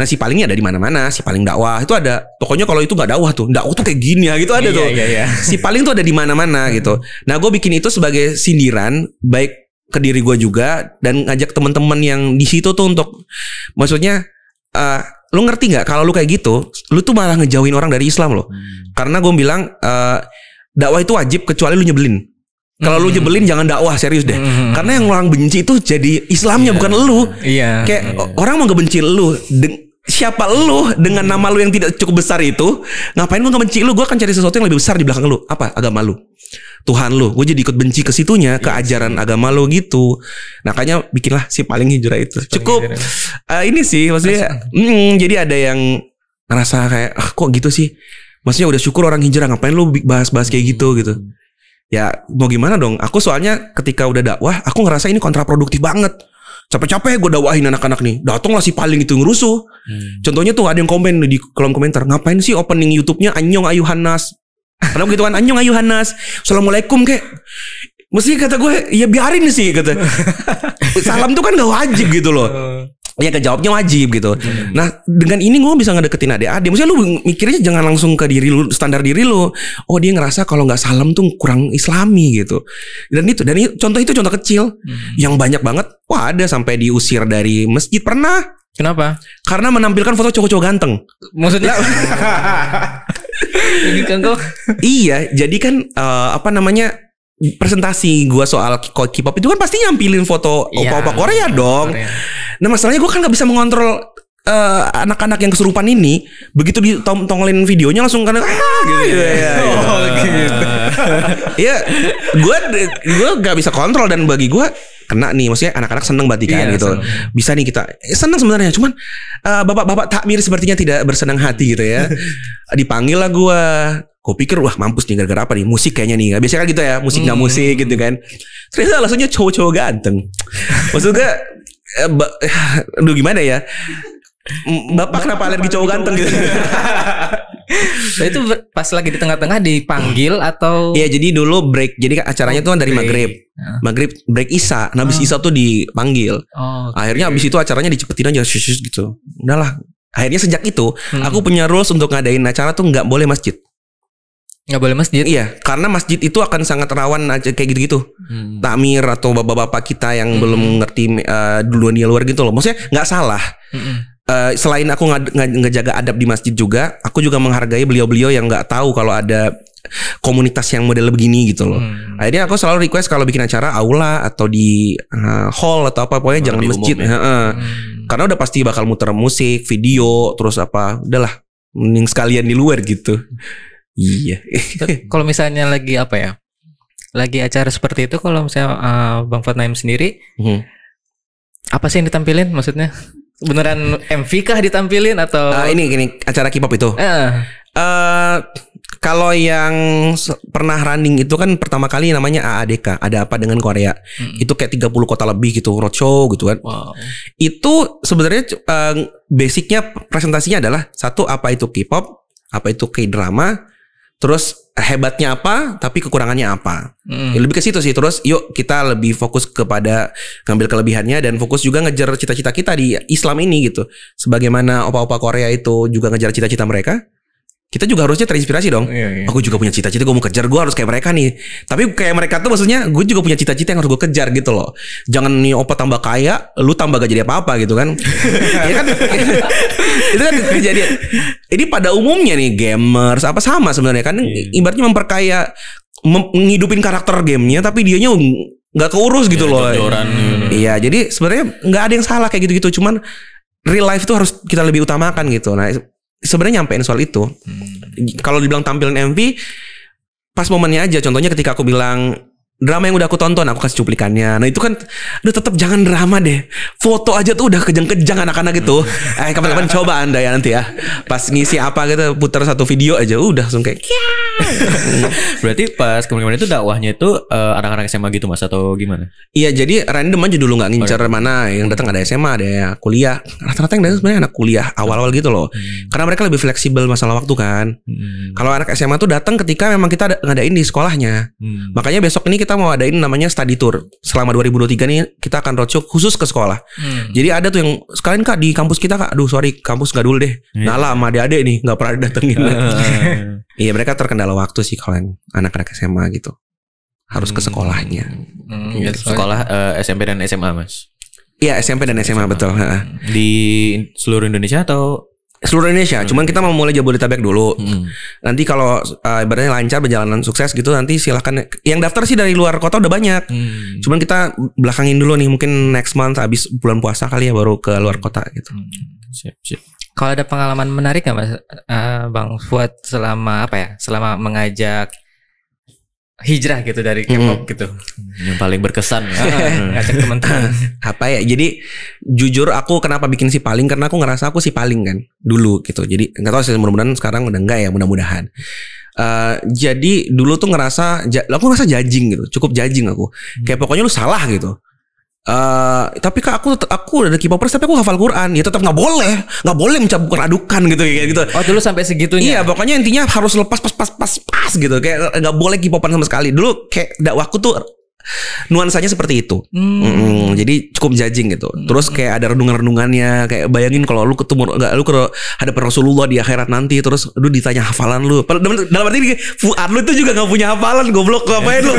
[SPEAKER 1] Nah si palingnya ada di mana-mana. Si paling dakwah itu ada. Pokoknya kalau itu nggak dakwah tuh, dakwah tuh kayak gini ya gitu ada tuh. Iya, tuh. iya, iya. si paling tuh ada di mana-mana gitu. Nah gue bikin itu sebagai sindiran, baik ke diri gue juga dan ngajak teman-teman yang di situ tuh untuk maksudnya uh, lu ngerti nggak kalau lu kayak gitu lu tuh malah ngejauhin orang dari Islam loh hmm. karena gue bilang uh, dakwah itu wajib kecuali lu nyebelin kalau -hmm. lu nyebelin jangan dakwah serius deh. -hmm. Karena yang orang benci itu jadi Islamnya yeah. bukan lu.
[SPEAKER 2] Yeah. Kayak
[SPEAKER 1] yeah. orang mau ngebenci lu siapa lu dengan nama lu yang tidak cukup besar itu ngapain lu benci lu gue akan cari sesuatu yang lebih besar di belakang lu apa agama lu Tuhan lu gue jadi ikut benci ke situnya ke ajaran agama lu gitu nah kayaknya bikinlah si paling hijrah itu cukup uh, ini sih maksudnya mm, jadi ada yang ngerasa kayak ah, kok gitu sih maksudnya udah syukur orang hijrah ngapain lu bahas-bahas kayak gitu hmm. gitu ya mau gimana dong aku soalnya ketika udah dakwah aku ngerasa ini kontraproduktif banget capek-capek gue dakwahin anak-anak nih. Datanglah si paling itu ngerusuh. Hmm. Contohnya tuh ada yang komen di kolom komentar, ngapain sih opening YouTube-nya Anyong Ayu Hanas? Kalau gitu kan Anyong Ayu Hanas. Assalamualaikum kek. Mesti kata gue ya biarin sih kata. [LAUGHS] Salam tuh kan gak wajib gitu loh. Oh. Ya kejawabnya wajib gitu. Hmm. Nah dengan ini gue bisa ngedeketin adik-adik. Maksudnya lu mikirnya jangan langsung ke diri lu standar diri lu. Oh dia ngerasa kalau nggak salam tuh kurang Islami gitu. Dan itu dan itu, contoh itu contoh kecil hmm. yang banyak banget. Wah ada sampai diusir dari masjid pernah. Kenapa? Karena menampilkan foto cowok-cowok ganteng. Maksudnya? [LAUGHS] iya, jadi kan uh, apa namanya presentasi gue soal K-pop itu kan pasti nyampilin foto iya, opa-opa Korea dong. Nah masalahnya gue kan nggak bisa mengontrol anak eh, anak-anak yang kesurupan ini begitu ditongolin videonya langsung karena ah, gitu, ya, ya. [LAUGHS] Oh, ya. gitu. [LAUGHS] ya, gue gue gak bisa kontrol dan bagi gue kena nih maksudnya anak-anak seneng berarti kan iya, gitu seneng. bisa nih kita eh, seneng sebenarnya cuman eh, bapak bapak uh, takmir sepertinya tidak bersenang hati gitu ya [LAUGHS] dipanggil lah gue gue pikir wah mampus nih gara-gara apa nih musik kayaknya nih biasanya kan gitu ya musik hmm. gak musik gitu kan ternyata alasannya cowok-cowok ganteng maksud gue
[SPEAKER 2] eh, aduh gimana ya Bapak, kenapa alergi cowok ganteng gitu? [LAUGHS] nah, itu pas lagi di tengah-tengah dipanggil atau? Iya jadi dulu break.
[SPEAKER 1] Jadi kan acaranya tuh kan dari maghrib. Ah. Maghrib break Isa. Nah abis ah. Isa tuh dipanggil. Oh, okay. Akhirnya abis itu acaranya dicepetin aja shush, gitu. Udahlah. Akhirnya sejak itu hmm. aku punya rules untuk ngadain acara tuh nggak boleh masjid. Nggak boleh masjid? Iya, karena masjid itu akan sangat rawan aja kayak gitu-gitu. Hmm. Takmir atau bapak-bapak kita yang hmm. belum ngerti uh, duluan di luar gitu loh. Maksudnya nggak salah. Hmm Eh, selain aku ngejaga adab di masjid juga, aku juga menghargai beliau-beliau yang nggak tahu kalau ada komunitas yang model begini gitu loh. Hmm. Akhirnya aku selalu request kalau bikin acara aula atau di uh, hall atau apa pokoknya jangan jangan masjid. Ya. Hmm. Karena udah pasti bakal muter musik, video, terus apa. Udahlah, mending sekalian di luar gitu. Iya.
[SPEAKER 2] kalau misalnya lagi apa ya? Lagi acara seperti itu kalau misalnya uh, Bang Fatnaim sendiri hmm. apa sih yang ditampilin maksudnya? beneran MV kah ditampilin atau uh, ini gini acara K-pop itu
[SPEAKER 1] uh. Uh, kalau yang pernah running itu kan pertama kali namanya AADK ada apa dengan Korea hmm. itu kayak 30 kota lebih gitu roadshow gitu kan wow. itu sebenarnya uh, basicnya presentasinya adalah satu apa itu K-pop apa itu K-drama Terus hebatnya apa, tapi kekurangannya apa. Hmm. Ya, lebih ke situ sih. Terus yuk kita lebih fokus kepada ngambil kelebihannya dan fokus juga ngejar cita-cita kita di Islam ini gitu. Sebagaimana opa-opa Korea itu juga ngejar cita-cita mereka kita juga harusnya terinspirasi dong. Iya, iya. Aku juga punya cita-cita, gue mau kejar, gue harus kayak mereka nih. Tapi kayak mereka tuh maksudnya gue juga punya cita-cita yang harus gue kejar gitu loh. Jangan nih opa tambah kaya, lu tambah gak jadi apa-apa gitu kan.
[SPEAKER 3] [LAUGHS] ya kan [LAUGHS] itu
[SPEAKER 1] kan kejadian. Ini pada umumnya nih gamers apa sama sebenarnya kan iya. ibaratnya memperkaya menghidupin karakter gamenya tapi dianya nggak keurus gitu iya, loh. Gitu. iya, jadi sebenarnya nggak ada yang salah kayak gitu-gitu cuman real life itu harus kita lebih utamakan gitu. Nah, sebenarnya nyampein soal itu. Hmm. Kalau dibilang tampilin MV pas momennya aja contohnya ketika aku bilang drama yang udah aku tonton aku kasih cuplikannya nah itu kan udah tetap jangan drama deh foto aja tuh udah kejang-kejang anak-anak gitu [LAUGHS] eh kapan-kapan coba anda ya nanti ya pas ngisi apa gitu putar satu video aja udah langsung kayak
[SPEAKER 3] [LAUGHS] berarti pas kemarin-kemarin itu dakwahnya itu uh, anak-anak SMA gitu mas atau gimana iya jadi random aja dulu nggak ngincer oh, mana yang datang
[SPEAKER 1] ada SMA ada ya kuliah rata-rata yang datang sebenarnya anak kuliah awal-awal gitu loh hmm. karena mereka lebih fleksibel masalah waktu kan hmm. kalau anak SMA tuh datang ketika memang kita ngadain di sekolahnya hmm. makanya besok ini kita kita mau adain namanya study tour. Selama 2023 nih kita akan roadshow khusus ke sekolah. Hmm. Jadi ada tuh yang sekalian Kak di kampus kita Kak. Aduh sorry, kampus gak dulu deh. Yeah. Nala sama adik-adik nih nggak pernah datengin. Ah. [LAUGHS] Iya, mereka terkendala waktu sih kalian anak-anak SMA gitu. Harus ke hmm. sekolahnya.
[SPEAKER 3] Hmm, iya. sekolah uh, eh, SMP dan SMA, Mas. Iya, SMP dan SMA, SMA. betul. Di seluruh Indonesia atau seluruh Indonesia. Hmm. Cuman kita mau mulai
[SPEAKER 1] Jabodetabek dulu. Hmm. Nanti kalau uh, ibaratnya lancar berjalanan sukses gitu nanti silahkan yang daftar sih dari luar kota udah banyak. Hmm. Cuman kita belakangin dulu nih mungkin next month habis bulan puasa kali ya baru ke luar kota gitu. Hmm.
[SPEAKER 2] Siap, siap. Kalau ada pengalaman menarik nggak Mas uh, Bang Fuad selama apa ya? Selama mengajak hijrah gitu dari K-pop hmm. gitu yang paling berkesan ya [LAUGHS] ngajak teman [LAUGHS] apa ya jadi
[SPEAKER 1] jujur aku kenapa bikin si paling karena aku ngerasa aku si paling kan dulu gitu jadi nggak tahu sih mudah-mudahan sekarang udah enggak ya mudah-mudahan uh, jadi dulu tuh ngerasa aku ngerasa jajing gitu cukup jajing aku kayak pokoknya lu salah gitu Uh, tapi kak aku aku udah ada kipapers tapi aku hafal Quran ya tetap nggak boleh nggak boleh mencampur adukan gitu kayak gitu oh dulu sampai segitunya iya pokoknya intinya harus lepas pas pas pas pas gitu kayak nggak boleh kipopan sama sekali dulu kayak dakwahku tuh nuansanya seperti itu hmm. Mm -mm, jadi cukup judging gitu hmm. terus kayak ada renungan-renungannya kayak bayangin kalau lu ketemu enggak lu kalau ada Rasulullah di akhirat nanti terus lu ditanya hafalan lu dalam arti Fuad lu itu juga gak punya hafalan goblok ngapain lu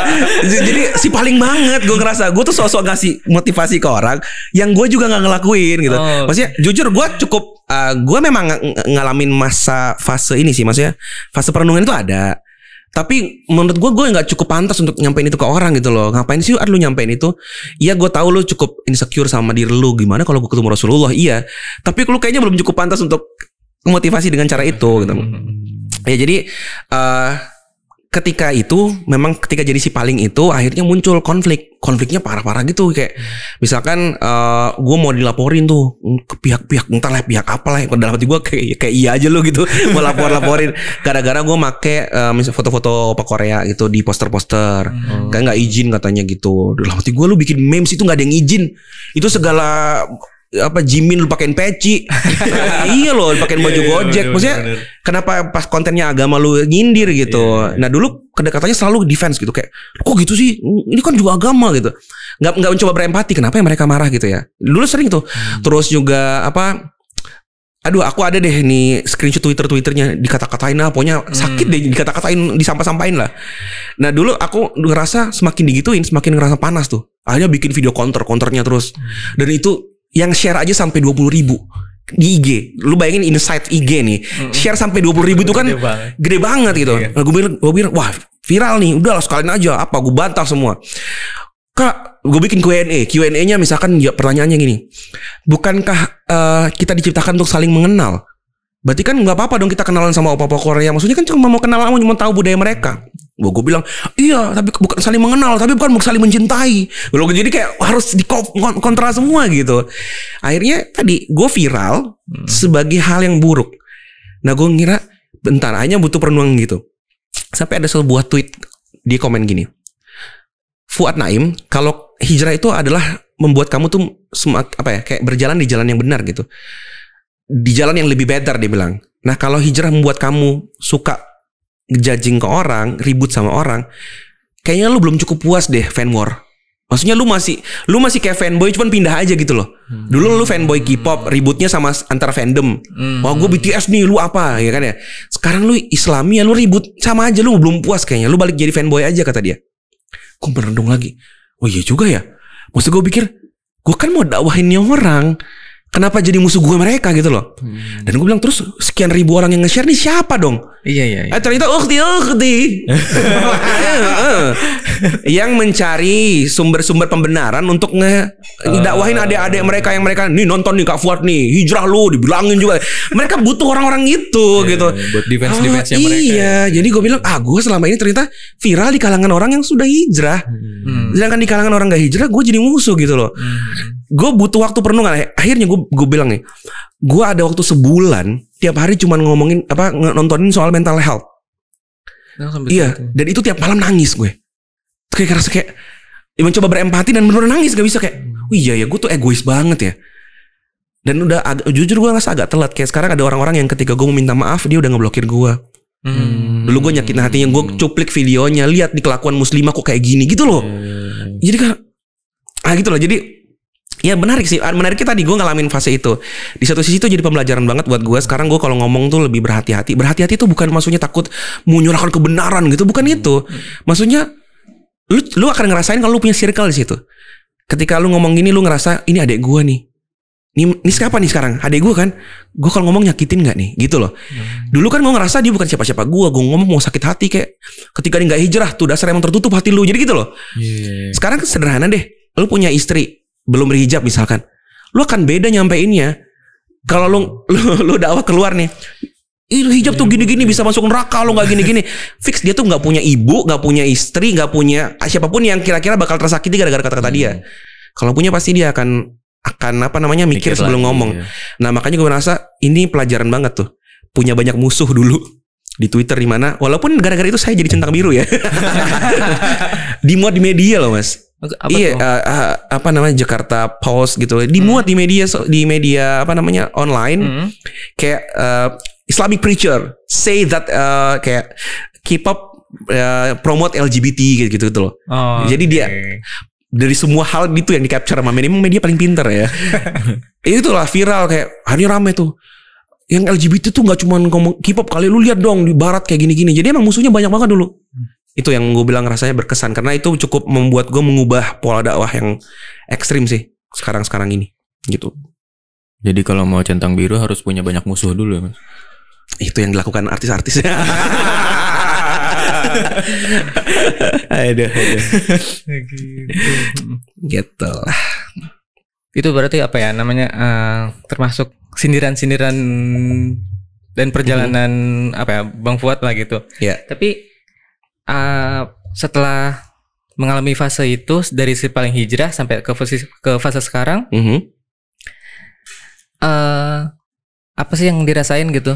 [SPEAKER 1] [LAUGHS] jadi si paling banget gue ngerasa gue tuh sosok ngasih motivasi ke orang yang gue juga gak ngelakuin gitu oh. maksudnya jujur gue cukup uh, ah, gue memang ng ngalamin masa fase ini sih maksudnya fase perenungan itu ada tapi menurut gue gue nggak cukup pantas untuk nyampein itu ke orang gitu loh ngapain sih lu nyampein itu iya gue tahu lu cukup insecure sama diri lu gimana kalau gue ketemu Rasulullah iya tapi lu kayaknya belum cukup pantas untuk motivasi dengan cara itu gitu hmm. ya jadi uh, ketika itu memang ketika jadi si paling itu akhirnya muncul konflik konfliknya parah-parah gitu kayak misalkan uh, eh, gue mau dilaporin tuh ke pihak-pihak entah lah pihak apa lah dalam hati gue kayak, kayak iya aja lo gitu mau [LAUGHS] lapor-laporin gara-gara gue make uh, eh, misal foto-foto Pak Korea gitu di poster-poster hmm. kayak nggak izin katanya gitu dalam hati gue lu bikin memes itu nggak ada yang izin itu segala apa Jimin lu pakein peci [LAUGHS] iya loh pakein baju yeah, iya, gojek maksudnya kenapa pas kontennya agama lu nyindir gitu iya, iya. nah dulu kedekatannya selalu defense gitu kayak kok gitu sih ini kan juga agama gitu nggak nggak mencoba berempati kenapa ya mereka marah gitu ya dulu sering tuh hmm. terus juga apa aduh aku ada deh nih screenshot twitter twitternya dikata-katain lah pokoknya sakit hmm. deh dikata-katain disampa-sampain lah nah dulu aku ngerasa semakin digituin semakin ngerasa panas tuh akhirnya bikin video counter counternya terus hmm. dan itu yang share aja sampai dua puluh ribu di IG, lu bayangin inside IG nih, share sampai dua puluh ribu itu kan gede banget, banget gitu. Iya. Nah, gue bilang, gue bilang, wah viral nih, udah udahlah sekalian aja, apa gue bantah semua. Kak, gue bikin Q&A, Q&A-nya misalkan ya, pertanyaannya gini, bukankah uh, kita diciptakan untuk saling mengenal? Berarti kan nggak apa-apa dong kita kenalan sama opa-opa Korea. Maksudnya kan cuma mau kenal mau cuma tahu budaya mereka. Gue gue bilang iya tapi bukan saling mengenal tapi bukan saling mencintai. Lo jadi kayak harus di kontra semua gitu. Akhirnya tadi gue viral hmm. sebagai hal yang buruk. Nah gue ngira bentar hanya butuh perenungan gitu. Sampai ada sebuah tweet di komen gini. Fuad Naim kalau hijrah itu adalah membuat kamu tuh semak apa ya kayak berjalan di jalan yang benar gitu. Di jalan yang lebih better dia bilang. Nah kalau hijrah membuat kamu suka judging ke orang, ribut sama orang, kayaknya lu belum cukup puas deh fan war. Maksudnya lu masih lu masih kayak fanboy cuman pindah aja gitu loh. Hmm. Dulu lu fanboy K-pop, ributnya sama antar fandom. Hmm. Wah, gue BTS nih, lu apa ya kan ya. Sekarang lu Islami ya, lu ribut sama aja lu belum puas kayaknya. Lu balik jadi fanboy aja kata dia. Kok merenung lagi. Oh iya juga ya. Maksud gue pikir gue kan mau dakwahinnya orang. Kenapa jadi musuh gue mereka gitu loh? Hmm. Dan gue bilang terus sekian ribu orang yang nge-share nih siapa dong? Iya iya. iya. Eh ternyata ukti ukti [LAUGHS] yang mencari sumber-sumber pembenaran untuk nge dakwahin uh, ah. adik-adik mereka yang mereka nih nonton nih Kak Fuad nih hijrah lu dibilangin juga. Mereka butuh orang-orang itu iya, gitu.
[SPEAKER 3] Iya, buat defense defense ah, mereka. Iya.
[SPEAKER 1] Ya. Jadi gue bilang ah gue selama ini ternyata viral di kalangan orang yang sudah hijrah. Hmm. hmm. Sedangkan di kalangan orang gak hijrah gue jadi musuh gitu loh. Hmm gue butuh waktu perenungan akhirnya gue gue bilang nih gue ada waktu sebulan tiap hari cuma ngomongin apa nontonin soal mental health nah, iya itu. dan itu tiap malam nangis gue kayak kerasa kayak ya emang coba berempati dan benar nangis gak bisa kayak hmm. Wih iya ya gue tuh egois banget ya dan udah jujur gue ngerasa agak telat kayak sekarang ada orang-orang yang ketika gue mau minta maaf dia udah ngeblokir gue hmm. dulu gue nyakitin hatinya gue hmm. cuplik videonya lihat di kelakuan muslimah kok kayak gini gitu loh hmm. jadi kan ah gitu loh jadi Ya menarik sih, ah, menarik kita tadi gue ngalamin fase itu. Di satu sisi itu jadi pembelajaran banget buat gue. Sekarang gue kalau ngomong tuh lebih berhati-hati. Berhati-hati itu bukan maksudnya takut menyurahkan kebenaran gitu, bukan itu. Maksudnya lu lu akan ngerasain kalau lu punya circle di situ. Ketika lu ngomong gini lu ngerasa ini adik gue nih. Ini, ini siapa nih sekarang? Adik gue kan? Gue kalau ngomong nyakitin nggak nih? Gitu loh. Hmm. Dulu kan gue ngerasa dia bukan siapa-siapa gue. Gue ngomong mau sakit hati kayak. Ketika dia nggak hijrah tuh dasar emang tertutup hati lu. Jadi gitu loh. Yeah. Iya, iya. Sekarang sederhana deh. Lu punya istri belum berhijab misalkan, lu akan beda nyampeinnya. Kalau lu, [LAUGHS] lu lu dakwah keluar nih, itu hijab tuh iya, gini-gini iya. bisa masuk neraka lo nggak gini-gini fix dia tuh nggak punya ibu nggak punya istri nggak punya siapapun yang kira-kira bakal tersakiti gara-gara kata-kata dia hmm. kalau punya pasti dia akan akan apa namanya mikir, mikir sebelum lagi, ngomong iya. nah makanya gue merasa ini pelajaran banget tuh punya banyak musuh dulu di Twitter di mana walaupun gara-gara itu saya jadi centang biru ya [LAUGHS] mod di media loh mas apa iya uh, uh, apa namanya Jakarta Post gitu dimuat hmm. di media di media apa namanya online hmm. kayak uh, Islamic preacher say that uh, kayak K-pop uh, promote LGBT gitu, gitu gitu loh oh, jadi okay. dia dari semua hal gitu yang di capture sama media media paling pinter ya, [LAUGHS] ya itu lah viral kayak hari ah, rame tuh yang LGBT tuh nggak cuma ngomong K-pop kali lu lihat dong di barat kayak gini-gini jadi emang musuhnya banyak banget dulu itu yang gue bilang rasanya berkesan karena itu cukup membuat gue mengubah pola dakwah yang ekstrim sih sekarang sekarang ini
[SPEAKER 3] gitu jadi kalau mau centang biru harus punya banyak musuh dulu ya itu yang dilakukan artis-artis ya [LAUGHS]
[SPEAKER 2] ada gitu. gitu itu berarti apa ya namanya uh, termasuk sindiran-sindiran dan perjalanan -hmm. apa ya Bang Fuad lah gitu. Ya. Tapi uh, setelah mengalami fase itu dari si paling hijrah sampai ke fase ke fase sekarang mm -hmm. uh, apa sih yang dirasain gitu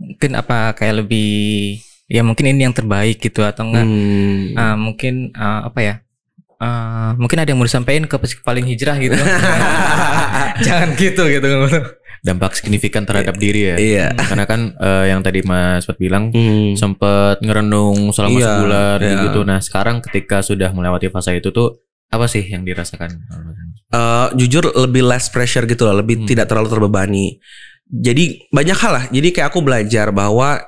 [SPEAKER 2] mungkin apa kayak lebih ya mungkin ini yang terbaik gitu atau enggak hmm. uh, mungkin uh, apa ya uh, mungkin ada yang mau disampaikan ke paling hijrah gitu [LAUGHS]
[SPEAKER 3] jangan gitu gitu dampak signifikan terhadap yeah. diri ya. Iya. Yeah. Karena kan uh, yang tadi Mas sempat bilang hmm. sempat ngerenung selama yeah. sebulan yeah. gitu. Nah, sekarang ketika sudah melewati fase itu tuh apa sih yang dirasakan? Uh, jujur lebih less pressure gitu loh, lebih hmm. tidak terlalu terbebani. Jadi banyak hal lah. Jadi kayak aku belajar
[SPEAKER 1] bahwa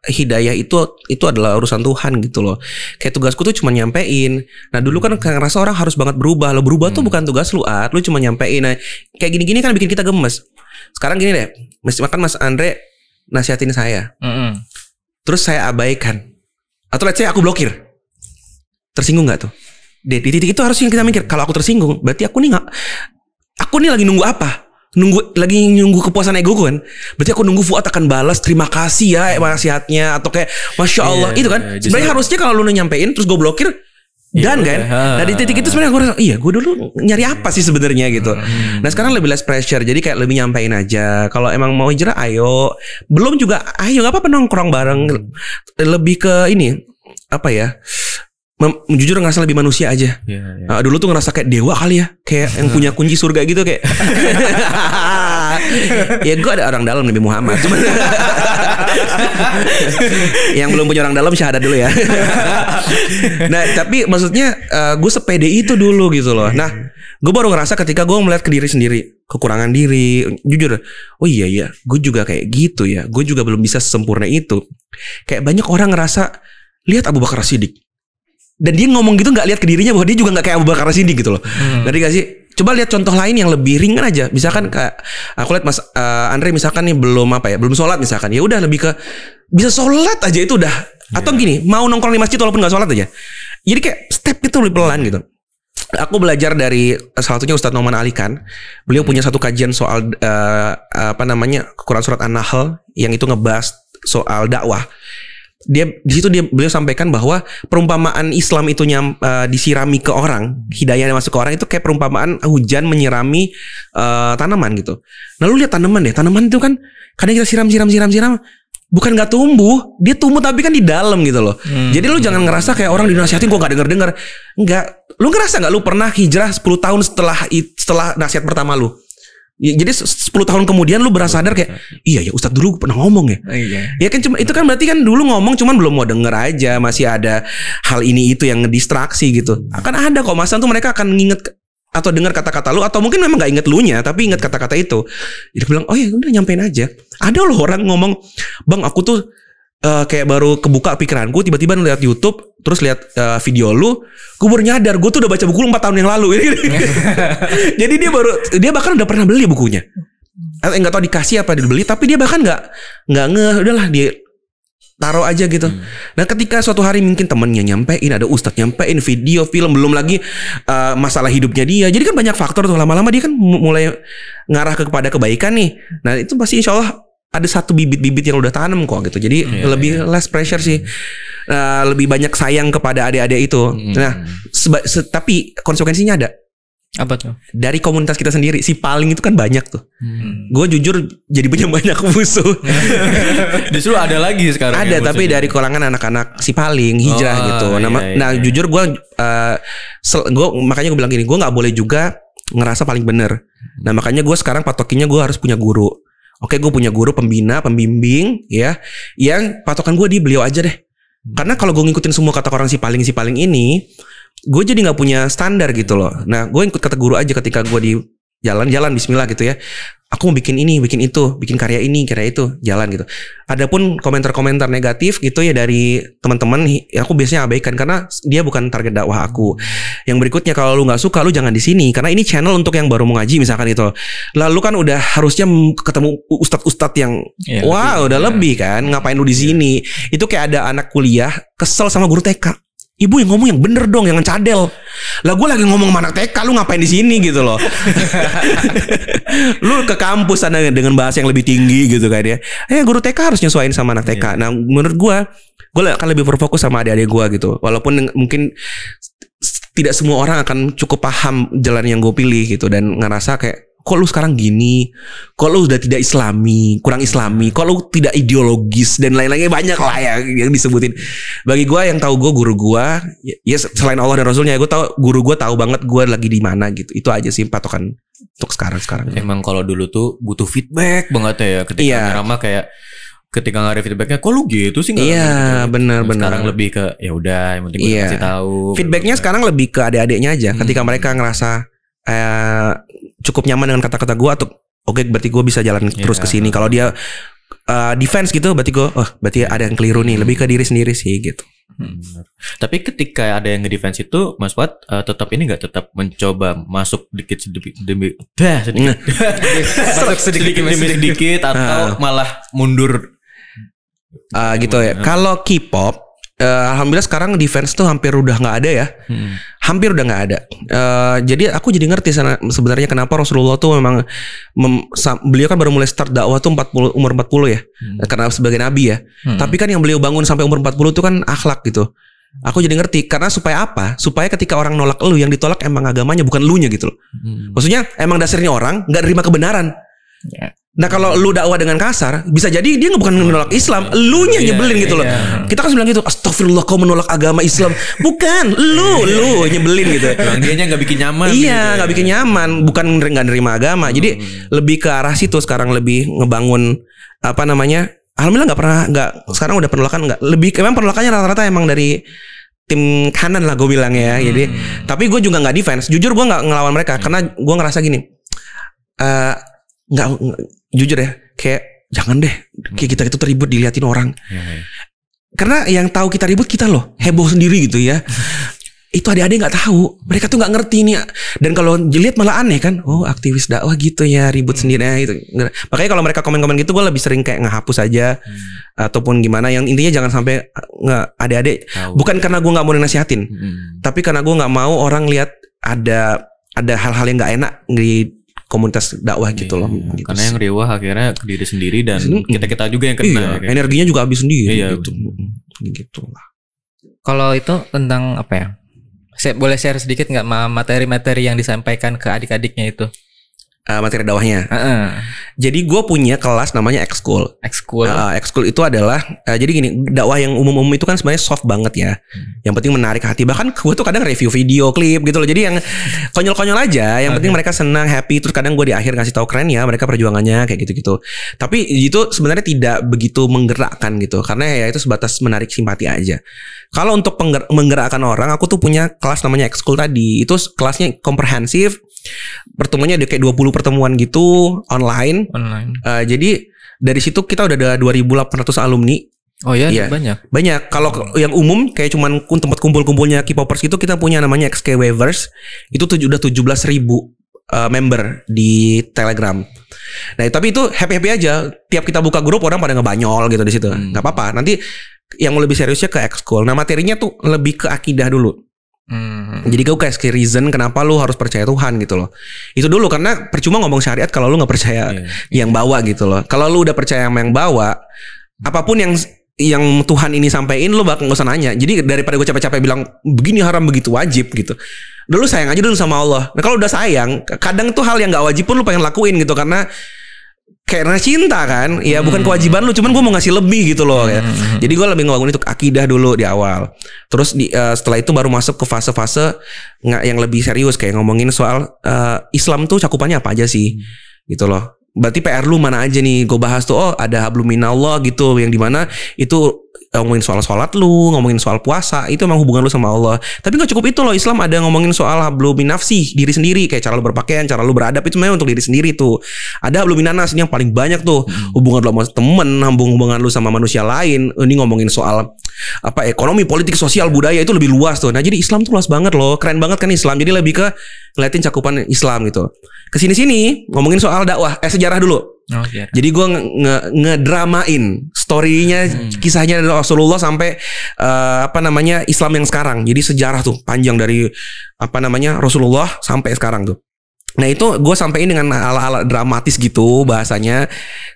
[SPEAKER 1] hidayah itu itu adalah urusan Tuhan gitu loh. Kayak tugasku tuh cuma nyampein. Nah dulu kan kayak ngerasa orang harus banget berubah. Lo berubah hmm. tuh bukan tugas lu, at. Lu cuma nyampein. Nah, kayak gini-gini kan bikin kita gemes. Sekarang gini deh, mesti makan Mas Andre nasihatin saya. Mm -hmm. Terus saya abaikan. Atau let's say aku blokir. Tersinggung nggak tuh? Di, di titik itu harus yang kita mikir. Kalau aku tersinggung, berarti aku nih nggak. Aku nih lagi nunggu apa? nunggu lagi nunggu kepuasan ego gue kan berarti aku nunggu Fuad akan balas terima kasih ya eh, nasihatnya atau kayak masya iya, Allah yeah, itu kan yeah, iya. sebenarnya harusnya kalau lu nyampein terus gue blokir Iya, dan iya. kan nah di titik itu sebenarnya gue rasa iya gue dulu nyari apa sih sebenarnya gitu hmm. nah sekarang lebih less pressure jadi kayak lebih nyampein aja kalau emang mau hijrah ayo belum juga ayo gak apa-apa nongkrong bareng lebih ke ini apa ya mem- jujur ngerasa lebih manusia aja. Yeah, yeah. Nah, dulu tuh ngerasa kayak dewa kali ya, kayak yang iya. punya kunci surga gitu kayak. [LAUGHS] ya gue ada orang dalam Nabi Muhammad. Cuman
[SPEAKER 2] [LAUGHS]
[SPEAKER 1] yang belum punya orang dalam syahadat dulu ya. [LAUGHS] nah tapi maksudnya uh, eh, gue sepede itu dulu gitu loh. Nah gue baru ngerasa ketika gue melihat ke diri sendiri kekurangan diri jujur oh iya iya gue juga kayak gitu ya gue juga belum bisa sempurna itu kayak banyak orang ngerasa lihat Abu Bakar Siddiq dan dia ngomong gitu nggak lihat ke dirinya bahwa dia juga nggak kayak Abu Bakar sini gitu loh. Hmm. Dari gak sih? Coba lihat contoh lain yang lebih ringan aja. Misalkan kayak aku lihat Mas uh, Andre misalkan nih belum apa ya, belum sholat misalkan. Ya udah lebih ke bisa sholat aja itu udah. Yeah. Atau iya. gini, mau nongkrong di masjid walaupun nggak sholat aja. Jadi kayak step itu lebih pelan gitu. Aku belajar dari eh, salah satunya Ustadz Noman Ali kan. Beliau punya satu kajian soal uh, apa namanya Quran surat An-Nahl yang itu ngebahas soal dakwah dia di situ dia beliau sampaikan bahwa perumpamaan Islam itu nyam, uh, disirami ke orang, hidayah yang masuk ke orang itu kayak perumpamaan hujan menyirami uh, tanaman gitu. nah lu lihat tanaman deh, tanaman itu kan kadang kita siram siram siram siram bukan nggak tumbuh, dia tumbuh tapi kan di dalam gitu loh. Hmm. Jadi lu jangan ngerasa kayak orang dinasihatin gua nggak denger dengar. Enggak, lu ngerasa nggak lu pernah hijrah 10 tahun setelah setelah nasihat pertama lu? Ya, jadi 10 tahun kemudian lu berasa sadar kayak iya, iya ya Ustadz dulu pernah ngomong ya. iya. Ya kan cuma itu kan berarti kan dulu ngomong cuman belum mau denger aja masih ada hal ini itu yang ngedistraksi gitu. Akan ada kok masa tuh mereka akan nginget atau dengar kata-kata lu atau mungkin memang nggak inget lu nya tapi inget kata-kata itu. Jadi bilang oh ya udah nyampein aja. Ada loh orang ngomong bang aku tuh uh, kayak baru kebuka pikiranku tiba-tiba ngeliat YouTube terus lihat uh, eh, video lu gue baru nyadar gue tuh udah baca buku lu empat tahun yang lalu [LAUGHS] jadi dia baru dia bahkan udah pernah beli bukunya eh nggak tau dikasih apa dibeli tapi dia bahkan nggak nggak nge udahlah dia taruh aja gitu. Hmm. Nah, ketika suatu hari mungkin temennya nyampein, ada ustadz nyampein video, film, belum lagi uh, masalah hidupnya dia. Jadi kan banyak faktor tuh lama-lama dia kan mulai ngarah kepada kebaikan nih. Nah, itu pasti insya Allah ada satu bibit-bibit yang udah tanam kok gitu. Jadi yeah, lebih yeah. less pressure sih. Uh, lebih banyak sayang kepada adik-adik itu. Mm. Nah, seba, tapi konsekuensinya ada. Apa tuh? Dari komunitas kita sendiri si paling itu kan banyak tuh. Mm. Gue jujur jadi punya [LAUGHS] banyak musuh. [LAUGHS] Justru ada lagi sekarang. Ada ya, tapi dari kalangan anak-anak si paling hijrah oh, gitu. Nah, iya, iya. nah iya. jujur gue eh, uh, gue makanya gue bilang gini, gue nggak boleh juga ngerasa paling bener. Nah makanya gue sekarang patokinya gue harus punya guru Oke, gue punya guru pembina, pembimbing, ya, yang patokan gue di beliau aja deh. Karena kalau gue ngikutin semua kata orang si paling si paling ini, gue jadi nggak punya standar gitu loh. Nah, gue ikut kata guru aja ketika gue di jalan-jalan Bismillah gitu ya aku mau bikin ini, bikin itu, bikin karya ini, karya itu, jalan gitu. Adapun komentar-komentar negatif gitu ya dari teman-teman, ya aku biasanya abaikan karena dia bukan target dakwah aku. Yang berikutnya kalau lu nggak suka, lu jangan di sini karena ini channel untuk yang baru mengaji misalkan itu. Lalu kan udah harusnya ketemu ustadz-ustadz yang ya, wow lebih, udah ya. lebih kan, ngapain lu di iya. sini? Ya. Itu kayak ada anak kuliah kesel sama guru TK. Ibu yang ngomong yang bener dong, jangan cadel. Lah gue lagi ngomong sama anak TK, lu ngapain di sini gitu loh. [LAUGHS] lu ke kampus sana dengan bahasa yang lebih tinggi gitu kan ya. Eh guru TK harus nyesuaiin sama anak TK. Iya. Nah menurut gue, gue akan lebih berfokus sama adik-adik gue gitu. Walaupun mungkin tidak semua orang akan cukup paham jalan yang gue pilih gitu. Dan ngerasa kayak kok lu sekarang gini kok lu udah tidak islami kurang islami kok lu tidak ideologis dan lain-lainnya banyak lah ya yang disebutin bagi gue yang tahu gue guru gue ya, ya selain Allah dan Rasulnya gue tahu guru gue tahu banget gue lagi di mana gitu itu aja sih patokan untuk sekarang
[SPEAKER 3] sekarang emang kalau dulu tuh butuh feedback banget ya ketika iya. ramah kayak ketika nggak ada feedbacknya kok lu gitu sih iya benar gitu? benar sekarang lebih ke ya udah yang penting iya. kasih tahu gitu.
[SPEAKER 1] feedbacknya sekarang lebih ke adik-adiknya aja hmm. ketika mereka ngerasa eh, cukup nyaman dengan kata-kata gue atau oke okay, berarti gue bisa jalan yeah. terus ke sini. Kalau dia uh, defense gitu berarti gue oh berarti ada yang keliru nih, hmm. lebih ke diri sendiri sih gitu. Hmm.
[SPEAKER 3] Tapi ketika ada yang ngedefense itu, Mas Wat uh, eh, tetap ini gak tetap mencoba masuk dikit sedikit demi dah sedikit, nah. [LAUGHS] masuk sedikit demi sedikit, atau ah. malah mundur.
[SPEAKER 1] Uh, gitu ya. Kalau K-pop uh, alhamdulillah sekarang defense tuh hampir udah nggak ada ya. Hmm. Hampir udah nggak ada. Uh, jadi aku jadi ngerti sana, sebenarnya kenapa Rasulullah tuh memang mem, beliau kan baru mulai start dakwah tuh 40 umur 40 ya. Hmm. Karena sebagai nabi ya. Hmm. Tapi kan yang beliau bangun sampai umur 40 tuh kan akhlak gitu. Aku jadi ngerti karena supaya apa? Supaya ketika orang nolak lu yang ditolak emang agamanya bukan lu nya gitu loh. Hmm. Maksudnya emang dasarnya orang nggak terima kebenaran. Yeah. Nah kalau lu dakwah dengan kasar Bisa jadi dia bukan menolak Islam Lu nya iya, nyebelin yeah, gitu loh yeah. Kita kan bilang gitu Astagfirullah kau menolak agama Islam Bukan Lu
[SPEAKER 3] iya, iya, Lu nyebelin gitu dia nya gak bikin nyaman Iya gitu.
[SPEAKER 1] Ya. gak bikin nyaman Bukan gak nerima agama Jadi hmm. lebih ke arah situ Sekarang lebih ngebangun Apa namanya Alhamdulillah gak pernah gak, Sekarang udah penolakan gak Lebih Emang penolakannya rata-rata emang dari Tim kanan lah gue bilang ya hmm. Jadi Tapi gue juga gak defense Jujur gue gak ngelawan mereka hmm. Karena gue ngerasa gini uh, nggak jujur ya kayak jangan deh kayak hmm. kita itu terlibat diliatin orang iya, iya. karena yang tahu kita ribut kita loh heboh sendiri gitu ya [LAUGHS] itu adik-adik nggak tahu mereka tuh nggak ngerti nih dan kalau dilihat malah aneh kan oh aktivis dakwah gitu ya ribut hmm. sendiri gitu makanya kalau mereka komen-komen gitu gue lebih sering kayak ngehapus aja hmm. ataupun gimana yang intinya jangan sampai nggak adik-adik bukan ya. karena gue nggak mau dinasihatin hmm. tapi karena gue nggak mau orang lihat ada ada hal-hal yang nggak enak di komunitas
[SPEAKER 2] dakwah gitu iya, loh. Gitu karena yang
[SPEAKER 3] riwah akhirnya ke diri sendiri dan kita kita juga yang kena. Iya, kayak. energinya juga habis sendiri. Iya, gitu. iya. gitu
[SPEAKER 2] lah. Kalau itu tentang apa ya? Saya boleh share sedikit nggak materi-materi yang disampaikan ke adik-adiknya itu? uh,
[SPEAKER 1] materi dakwahnya. Uh -uh. Jadi gue punya kelas namanya X school. Uh, school eh, itu adalah uh, jadi gini dakwah yang umum-umum itu kan sebenarnya soft banget ya. Hmm. Yang penting menarik hati. Bahkan gue tuh kadang review video klip gitu loh. Jadi yang konyol-konyol aja. Yang okay. penting mereka senang, happy. Terus kadang gue di akhir ngasih tahu keren ya mereka perjuangannya kayak gitu-gitu. Tapi itu sebenarnya tidak begitu menggerakkan gitu. Karena ya itu sebatas menarik simpati aja. Kalau untuk menggerakkan orang, aku tuh punya kelas namanya school tadi. Itu kelasnya komprehensif pertemuannya ada kayak 20 pertemuan gitu online. Online. Uh, jadi dari situ kita udah ada 2.800 alumni.
[SPEAKER 2] Oh ya, ya. banyak.
[SPEAKER 1] Banyak. Kalau oh. yang umum kayak cuman tempat kumpul-kumpulnya K-popers itu kita punya namanya XK Wavers. Itu tujuh, udah 17.000 ribu uh, member di Telegram. Nah, tapi itu happy-happy aja. Tiap kita buka grup orang pada ngebanyol gitu di situ. Hmm. Gak apa-apa. Nanti yang lebih seriusnya ke ekskul. Nah, materinya tuh lebih ke akidah dulu. Hmm. Jadi gue kayak reason kenapa lu harus percaya Tuhan gitu loh. Itu dulu karena percuma ngomong syariat kalau lu nggak percaya yeah. Iya. yang bawa gitu loh. Kalau lu udah percaya sama yang bawa, apapun yang yang Tuhan ini sampaikan lu bakal nggak usah nanya. Jadi daripada gue capek-capek bilang begini haram begitu wajib gitu. Dulu sayang aja dulu sama Allah. Nah kalau udah sayang, kadang tuh hal yang nggak wajib pun lu pengen lakuin gitu karena karena cinta kan ya hmm. bukan kewajiban lu cuman gue mau ngasih lebih gitu loh ya. hmm. ya. jadi gue lebih ngomongin itu akidah dulu di awal terus di, uh, setelah itu baru masuk ke fase-fase nggak yang lebih serius kayak ngomongin soal uh, Islam tuh cakupannya apa aja sih hmm. gitu loh berarti PR lu mana aja nih gue bahas tuh oh ada habluminallah gitu yang dimana itu ngomongin soal sholat lu, ngomongin soal puasa, itu emang hubungan lu sama Allah. Tapi nggak cukup itu loh, Islam ada ngomongin soal hablu minafsi, diri sendiri, kayak cara lu berpakaian, cara lu beradab, itu memang untuk diri sendiri tuh. Ada hablu minanas, ini yang paling banyak tuh. Hmm. Hubungan lu sama temen, hubungan lu sama manusia lain, ini ngomongin soal apa ekonomi, politik, sosial, budaya itu lebih luas tuh. Nah jadi Islam tuh luas banget loh, keren banget kan Islam. Jadi lebih ke ngeliatin cakupan Islam gitu. Kesini sini ngomongin soal dakwah, eh sejarah dulu. Oh, iya. Jadi gue nge ngedramain storynya, hmm. kisahnya dari Rasulullah sampai uh, apa namanya Islam yang sekarang. Jadi sejarah tuh panjang dari apa namanya Rasulullah sampai sekarang tuh. Nah itu gue sampein dengan ala-ala dramatis gitu bahasanya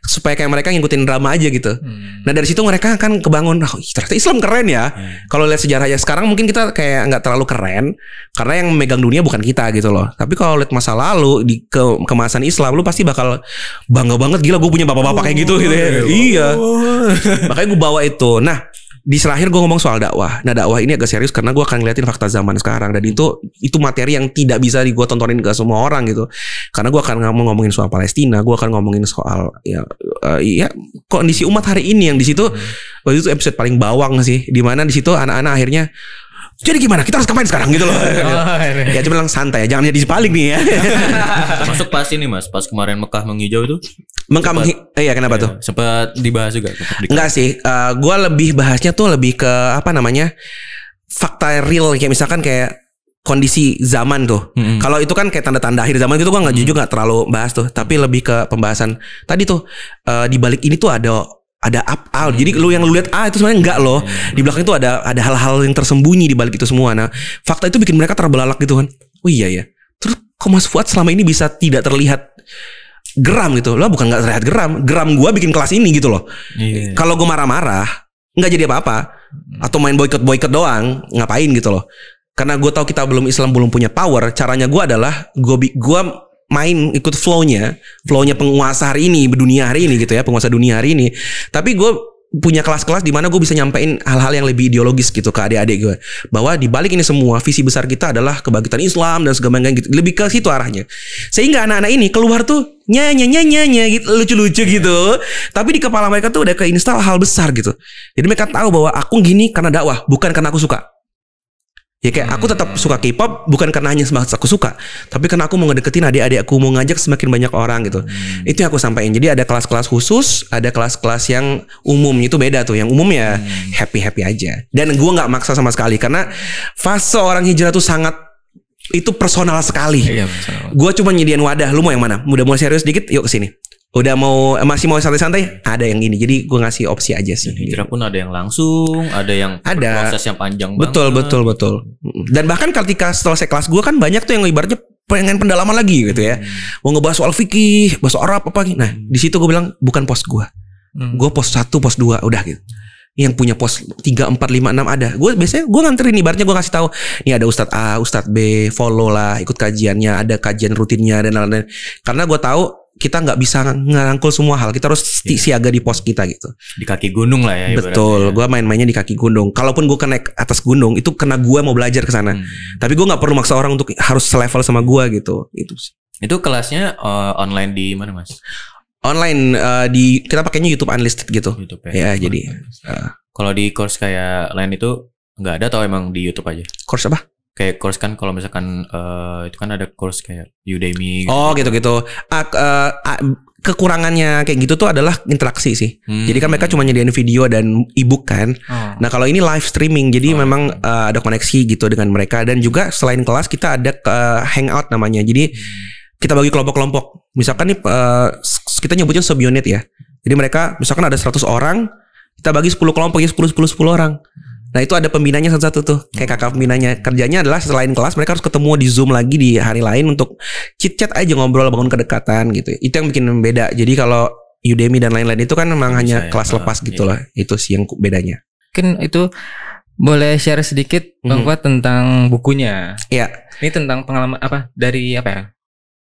[SPEAKER 1] supaya kayak mereka ngikutin drama aja gitu. Hmm. Nah dari situ mereka kan kebangun oh, ternyata Islam keren ya. Hmm. Kalau lihat sejarahnya sekarang mungkin kita kayak nggak terlalu keren karena yang megang dunia bukan kita gitu loh. Tapi kalau lihat masa lalu di ke kemasan Islam lu pasti bakal bangga banget gila gue punya bapak-bapak kayak gitu gitu ya. Oh, iya. Makanya gue bawa itu. Nah di terakhir gue ngomong soal dakwah. Nah dakwah ini agak serius karena gue akan ngeliatin fakta zaman sekarang dan hmm. itu itu materi yang tidak bisa gue tontonin ke semua orang gitu. Karena gue akan ngomong ngomongin soal Palestina, gue akan ngomongin soal ya uh, ya kondisi umat hari ini yang di situ hmm. waktu itu episode paling bawang sih, dimana di situ anak-anak akhirnya jadi gimana? Kita harus kapan sekarang gitu loh. [LAUGHS] Oh, iya, iya. ya cuma bilang santai ya, jangan jadi paling nih ya.
[SPEAKER 3] [LAUGHS] Masuk pas ini Mas, pas kemarin Mekah menghijau itu. Mekah menghi eh, iya kenapa iya, tuh? Sempat dibahas juga. Enggak sih,
[SPEAKER 1] uh, gua lebih bahasnya tuh lebih ke apa namanya? fakta real kayak misalkan kayak kondisi zaman tuh. Mm -hmm. Kalau itu kan kayak tanda-tanda akhir zaman gitu gua nggak mm -hmm. jujur nggak terlalu bahas tuh, tapi lebih ke pembahasan tadi tuh uh, di balik ini tuh ada ada up out. Jadi lu yang lu lihat ah itu sebenarnya enggak loh. Di belakang itu ada ada hal-hal yang tersembunyi di balik itu semua. Nah, fakta itu bikin mereka terbelalak gitu kan. Oh iya ya. Terus kok Mas Fuad selama ini bisa tidak terlihat geram gitu. Lah bukan nggak terlihat geram, geram gua bikin kelas ini gitu loh. Yeah. Iya. Kalau gua marah-marah, nggak jadi apa-apa hmm. atau main boykot-boykot doang, ngapain gitu loh. Karena gue tahu kita belum Islam belum punya power, caranya gue adalah gue gue main ikut flow-nya, flow-nya penguasa hari ini, dunia hari ini gitu ya, penguasa dunia hari ini. Tapi gue punya kelas-kelas di mana gue bisa nyampein hal-hal yang lebih ideologis gitu ke adik-adik gue bahwa di balik ini semua visi besar kita adalah kebangkitan Islam dan segala macam gitu lebih ke situ arahnya sehingga anak-anak ini keluar tuh nyanyi-nyanyi-nyanyi gitu lucu-lucu gitu tapi di kepala mereka tuh udah keinstal hal besar gitu jadi mereka tahu bahwa aku gini karena dakwah bukan karena aku suka Ya kayak hmm. aku tetap suka K-pop bukan karena hanya semangat aku suka, tapi karena aku mau ngedeketin adik-adik aku, mau ngajak semakin banyak orang gitu. Hmm. Itu yang aku sampaikan. Jadi ada kelas-kelas khusus, ada kelas-kelas yang umum itu beda tuh. Yang umum ya happy hmm. happy-happy aja. Dan gua nggak maksa sama sekali karena fase orang hijrah tuh sangat itu personal sekali. Iya, personal. Gua cuma nyediain wadah. Lu mau yang mana? Mudah mudahan serius dikit, yuk ke sini udah mau masih mau santai-santai ada yang ini jadi gue ngasih opsi aja sih
[SPEAKER 3] hijrah gitu. pun ada yang langsung ada yang ada proses yang panjang betul banget. betul betul
[SPEAKER 1] dan bahkan ketika setelah saya kelas gue kan banyak tuh yang ibaratnya pengen pendalaman lagi gitu ya hmm. mau ngebahas soal fikih bahasa Arab apa nah di situ gue bilang bukan pos gue
[SPEAKER 2] hmm.
[SPEAKER 1] gue pos satu pos dua udah gitu yang punya pos 3, 4, 5, 6 ada. Gue biasanya gue nganterin ibaratnya gue kasih tahu, ini ada Ustadz A, Ustadz B, follow lah, ikut kajiannya, ada kajian rutinnya dan lain-lain. Karena gue tahu kita nggak bisa ngerangkul semua hal. Kita harus yeah. siaga di pos kita gitu. Di kaki gunung lah ya. Betul. Ya. Gue main-mainnya di kaki gunung. Kalaupun gue kena atas gunung itu kena gue mau belajar ke sana. Hmm. Tapi gue nggak perlu maksa orang untuk harus selevel sama gue gitu. Itu
[SPEAKER 3] Itu kelasnya uh, online di mana mas?
[SPEAKER 1] Online uh, di kita pakainya YouTube Unlisted gitu. YouTube ya. Ya jadi. Uh,
[SPEAKER 3] Kalau di course kayak lain itu nggak ada atau emang di YouTube aja? Course apa? kayak course kan kalau misalkan uh, itu kan ada course kayak Udemy gitu. Oh gitu-gitu. Uh, uh, uh, kekurangannya kayak gitu tuh adalah interaksi sih. Hmm. Jadi kan mereka hmm. cuma nyediain video
[SPEAKER 1] dan ebook kan. Oh. Nah, kalau ini live streaming jadi oh. memang uh, ada koneksi gitu dengan mereka dan juga selain kelas kita ada uh, hangout namanya. Jadi hmm. kita bagi kelompok-kelompok. Misalkan nih uh, kita nyebutnya subunit ya. Jadi mereka misalkan ada 100 orang, kita bagi 10 kelompok ya 10 10 10 orang. Nah itu ada pembinanya satu-satu tuh Kayak kakak pembinanya Kerjanya adalah selain kelas Mereka harus ketemu di Zoom lagi di hari lain Untuk chit-chat aja ngobrol Bangun kedekatan gitu Itu yang bikin beda Jadi kalau Udemy dan lain-lain itu kan memang hanya ya, kelas ah, lepas iya. gitu lah Itu sih
[SPEAKER 2] yang bedanya Mungkin itu boleh share sedikit Bang mm -hmm. tentang bukunya Iya Ini tentang pengalaman apa Dari apa ya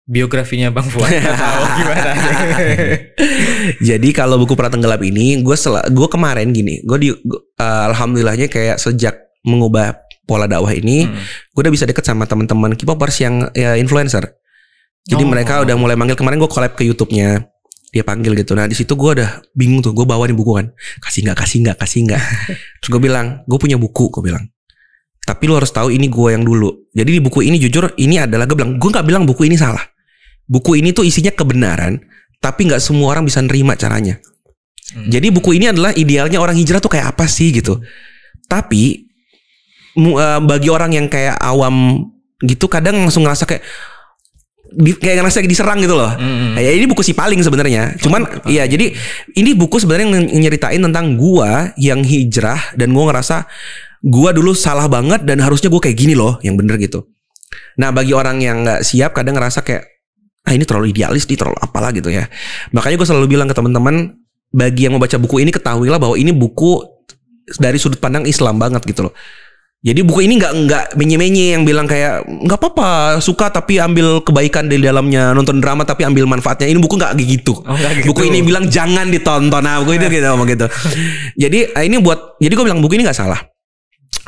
[SPEAKER 2] biografinya Bang Fuad [LAUGHS] tahu gimana.
[SPEAKER 1] Jadi kalau buku perang Tenggelam ini gue gue kemarin gini, gua di gua, uh, alhamdulillahnya kayak sejak mengubah pola dakwah ini, hmm. gue udah bisa deket sama teman-teman K-popers yang ya, influencer. Jadi oh. mereka udah mulai manggil kemarin gue collab ke YouTube-nya dia panggil gitu. Nah di situ gue udah bingung tuh, gue bawa nih buku kan, kasih nggak, kasih nggak, kasih nggak. [LAUGHS] Terus gue bilang, gue punya buku, gue bilang tapi lu harus tahu ini gue yang dulu jadi di buku ini jujur ini adalah gue bilang gue nggak bilang buku ini salah buku ini tuh isinya kebenaran tapi nggak semua orang bisa nerima caranya hmm. jadi buku ini adalah idealnya orang hijrah tuh kayak apa sih gitu tapi eh, bagi orang yang kayak awam gitu kadang langsung ngerasa kayak di, kayak ngerasa diserang gitu loh. Mm -hmm. Ya ini buku si paling sebenarnya. Oh, Cuman oh, ya jadi ini buku sebenarnya nyeritain tentang gua yang hijrah dan gua ngerasa gua dulu salah banget dan harusnya gua kayak gini loh yang bener gitu nah bagi orang yang nggak siap kadang ngerasa kayak ah ini terlalu idealis nih terlalu apalah gitu ya makanya gua selalu bilang ke teman-teman bagi yang mau baca buku ini ketahuilah bahwa ini buku dari sudut pandang Islam banget gitu loh jadi buku ini nggak nggak menye-menye yang bilang kayak nggak apa-apa suka tapi ambil kebaikan di dalamnya nonton drama tapi ambil manfaatnya ini buku nggak gitu. Oh, gitu. Buku ini bilang jangan ditonton nah buku itu [LAUGHS] gitu gitu. jadi ah, ini buat jadi gue bilang buku ini nggak salah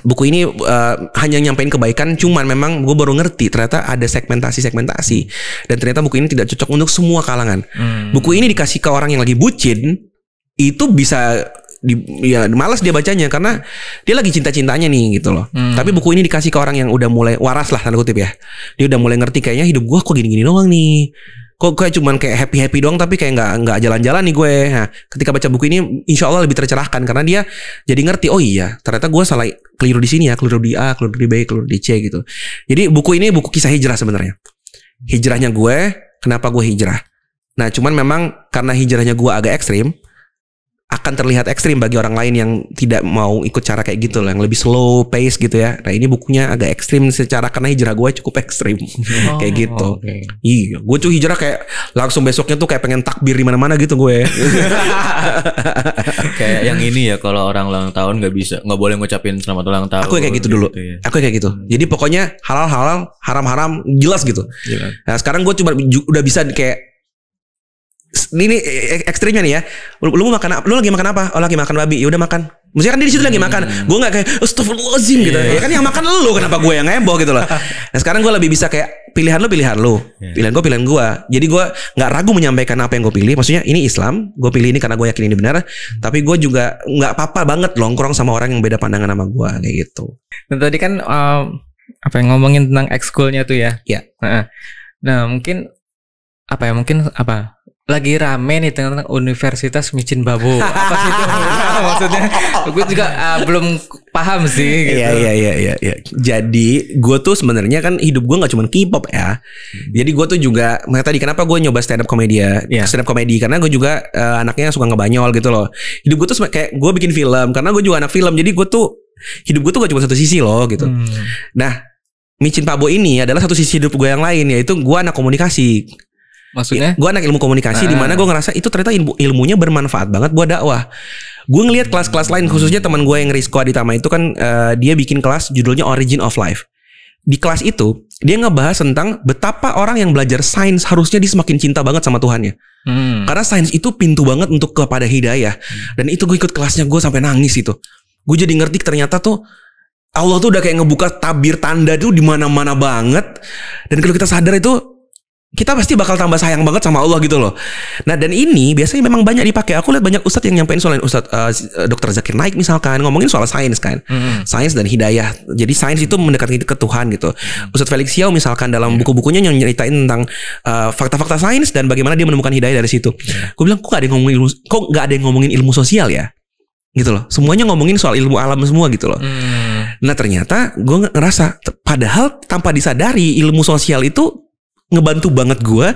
[SPEAKER 1] buku ini uh, hanya nyampein kebaikan cuman memang gue baru ngerti ternyata ada segmentasi segmentasi dan ternyata buku ini tidak cocok untuk semua kalangan hmm. buku ini dikasih ke orang yang lagi bucin itu bisa di, ya malas dia bacanya karena dia lagi cinta-cintanya nih gitu loh. Hmm. Tapi buku ini dikasih ke orang yang udah mulai waras lah tanda kutip ya. Dia udah mulai ngerti kayaknya hidup gue kok gini-gini doang nih kok gue cuman kayak happy happy doang tapi kayak nggak nggak jalan-jalan nih gue nah ketika baca buku ini insya Allah lebih tercerahkan karena dia jadi ngerti oh iya ternyata gue salah keliru di sini ya keliru di A keliru di B keliru di C gitu jadi buku ini buku kisah hijrah sebenarnya hijrahnya gue kenapa gue hijrah nah cuman memang karena hijrahnya gue agak ekstrim akan terlihat ekstrim bagi orang lain yang tidak mau ikut cara kayak gitu loh, yang lebih slow pace gitu ya. Nah ini bukunya agak ekstrim secara karena hijrah gue cukup ekstrim [LAUGHS] oh, kayak gitu. Okay. Iya, gue tuh hijrah kayak langsung besoknya tuh kayak pengen takbir di mana-mana gitu gue. Ya.
[SPEAKER 3] [LAUGHS] kayak yang ini ya kalau orang ulang tahun nggak bisa nggak boleh ngucapin selamat ulang tahun. Aku kayak gitu, gitu dulu. ya. Aku kayak gitu. Hmm. Jadi pokoknya halal halal, haram haram, jelas gitu. Jelas. Iya. Nah sekarang gue cuma udah bisa kayak
[SPEAKER 1] ini eh, eh, ekstrimnya nih ya. Lu, lu makan apa? Lu lagi makan apa? Oh lagi makan babi. Ya udah makan. Maksudnya kan dia di situ lagi makan. Hmm. Gue nggak kayak astagfirullahalazim yeah. gitu. Iya. Ya kan yang makan lu kenapa gue yang ngeboh gitu loh. Nah sekarang gue lebih bisa kayak pilihan lu pilihan lu. Iya. Pilihan gue pilihan gue. Jadi gue nggak ragu menyampaikan apa yang gue pilih. Maksudnya ini Islam, gue pilih ini karena gue yakin ini benar. Tapi gue juga nggak apa-apa banget longkrong sama orang yang beda pandangan sama gue kayak gitu.
[SPEAKER 2] Dan tadi kan um, apa yang ngomongin tentang ekskulnya tuh ya? Iya. Nah, nah mungkin apa ya mungkin apa lagi rame nih tentang Universitas Micin Babo. Apa sih itu? [LAUGHS] Maksudnya gue juga uh, belum paham sih iya, gitu. Iya iya iya iya iya. Jadi gue
[SPEAKER 1] tuh sebenarnya kan hidup gue nggak cuma K-pop ya. Hmm. Jadi gue tuh juga makanya tadi kenapa gue nyoba stand up komedia, ya? yeah. stand up komedi karena gue juga uh, anaknya suka ngebanyol gitu loh. Hidup gue tuh kayak gue bikin film karena gue juga anak film. Jadi gue tuh hidup gue tuh gak cuma satu sisi loh gitu. Hmm. Nah, Micin Pabo ini adalah satu sisi hidup gue yang lain yaitu gue anak komunikasi. Maksudnya? gue anak ilmu komunikasi, nah. di mana gue ngerasa itu ternyata ilmu ilmunya bermanfaat banget buat dakwah. Gue ngelihat kelas-kelas lain, khususnya teman gue yang Rizko Aditama itu kan uh, dia bikin kelas judulnya Origin of Life. Di kelas itu dia ngebahas tentang betapa orang yang belajar sains harusnya dia semakin cinta banget sama Tuhannya. Hmm. Karena sains itu pintu banget untuk kepada hidayah. Hmm. Dan itu gue ikut kelasnya gue sampai nangis itu. Gue jadi ngerti ternyata tuh Allah tuh udah kayak ngebuka tabir tanda tuh di mana-mana banget. Dan kalau kita sadar itu kita pasti bakal tambah sayang banget sama Allah gitu loh. Nah dan ini biasanya memang banyak dipakai. Aku lihat banyak ustadz yang nyampein soal ustadz uh, dokter Zakir Naik misalkan ngomongin soal sains kan, mm-hmm. sains dan hidayah. Jadi sains itu mendekati ke Tuhan gitu. Hmm. Ustadz Felix Xiao misalkan dalam yeah. buku-bukunya yang nyeritain tentang uh, fakta-fakta sains dan bagaimana dia menemukan hidayah dari situ. Yeah. Gue bilang kok gak ada yang ngomongin ilmu, kok gak ada yang ngomongin ilmu sosial ya? gitu loh semuanya ngomongin soal ilmu alam semua gitu loh hmm. nah ternyata gue ngerasa padahal tanpa disadari ilmu sosial itu ngebantu banget gue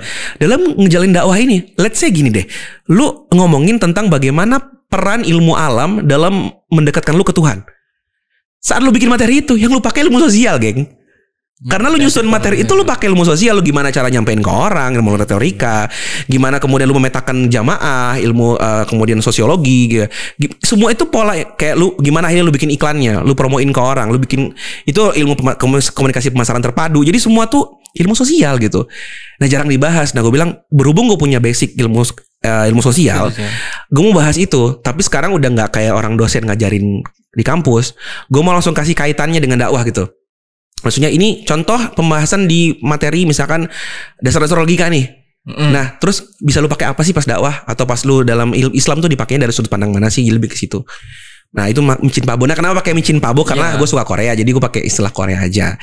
[SPEAKER 1] dalam ngejalin dakwah ini. Let's say gini deh, lu ngomongin tentang bagaimana peran ilmu alam dalam mendekatkan lu ke Tuhan. Saat lu bikin materi itu, yang lu pakai ilmu sosial, geng. Hmm, Karena lu ya, nyusun materi itu lu pakai ilmu sosial, lu gimana cara nyampein ke orang, ilmu retorika, gimana kemudian lu memetakan jamaah, ilmu uh, kemudian sosiologi gitu. Semua itu pola kayak lu gimana akhirnya lu bikin iklannya, lu promoin ke orang, lu bikin itu ilmu komunikasi pemasaran terpadu. Jadi semua tuh ilmu sosial gitu. Nah jarang dibahas. Nah gue bilang berhubung gue punya basic ilmu uh, ilmu sosial, sosial. gue mau bahas itu. Tapi sekarang udah nggak kayak orang dosen ngajarin di kampus. Gue mau langsung kasih kaitannya dengan dakwah gitu. Maksudnya ini contoh pembahasan di materi misalkan dasar-dasar logika nih. Mm. Nah, terus bisa lu pakai apa sih pas dakwah atau pas lu dalam ilmu Islam tuh dipakainya dari sudut pandang mana sih lebih ke situ. Nah, itu micin pabo. Nah, kenapa pakai micin pabo? Karena yeah. gue suka Korea, jadi gue pakai istilah Korea aja.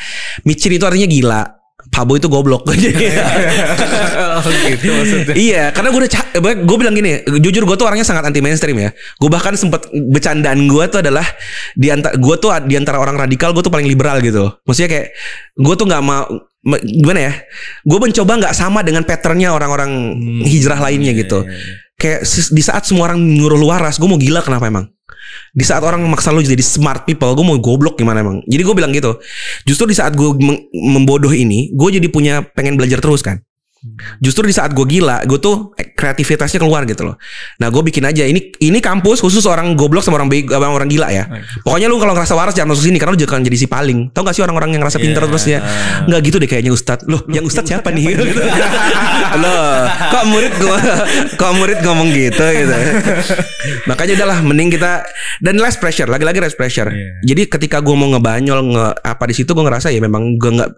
[SPEAKER 1] Micin itu artinya gila. Pabo itu goblok [LAUGHS] oh, gitu [LAUGHS] Iya, karena gue udah eh, gue bilang gini, jujur gue tuh orangnya sangat anti mainstream ya. Gue bahkan sempet bercandaan gue tuh adalah di antara gue tuh di orang radikal gue tuh paling liberal gitu. Maksudnya kayak gue tuh nggak mau gimana ya? Gue mencoba nggak sama dengan patternnya orang-orang hmm. hijrah lainnya iya, gitu. Iya, iya. Kayak di saat semua orang nyuruh lu waras, gue mau gila kenapa emang? di saat orang memaksa lo jadi smart people gue mau goblok gimana emang jadi gue bilang gitu justru di saat gue membodoh ini gue jadi punya pengen belajar terus kan Justru di saat gue gila, gue tuh kreativitasnya keluar gitu loh. Nah gue bikin aja ini ini kampus khusus orang goblok sama orang orang gila ya. Pokoknya lu kalau ngerasa waras jangan masuk sini karena lu jangan jadi si paling. Tau gak sih orang-orang yang ngerasa pinter yeah. terus ya? Nggak gitu deh kayaknya Ustad. Loh, loh yang Ustad siapa, siapa nih? [LAUGHS] Lo kok murid gue, [LAUGHS] kok murid ngomong gitu gitu. [LAUGHS] Makanya udahlah, mending kita dan less pressure, lagi-lagi less pressure. Yeah. Jadi ketika gue mau ngebanyol nge apa di situ gue ngerasa ya memang gue nggak.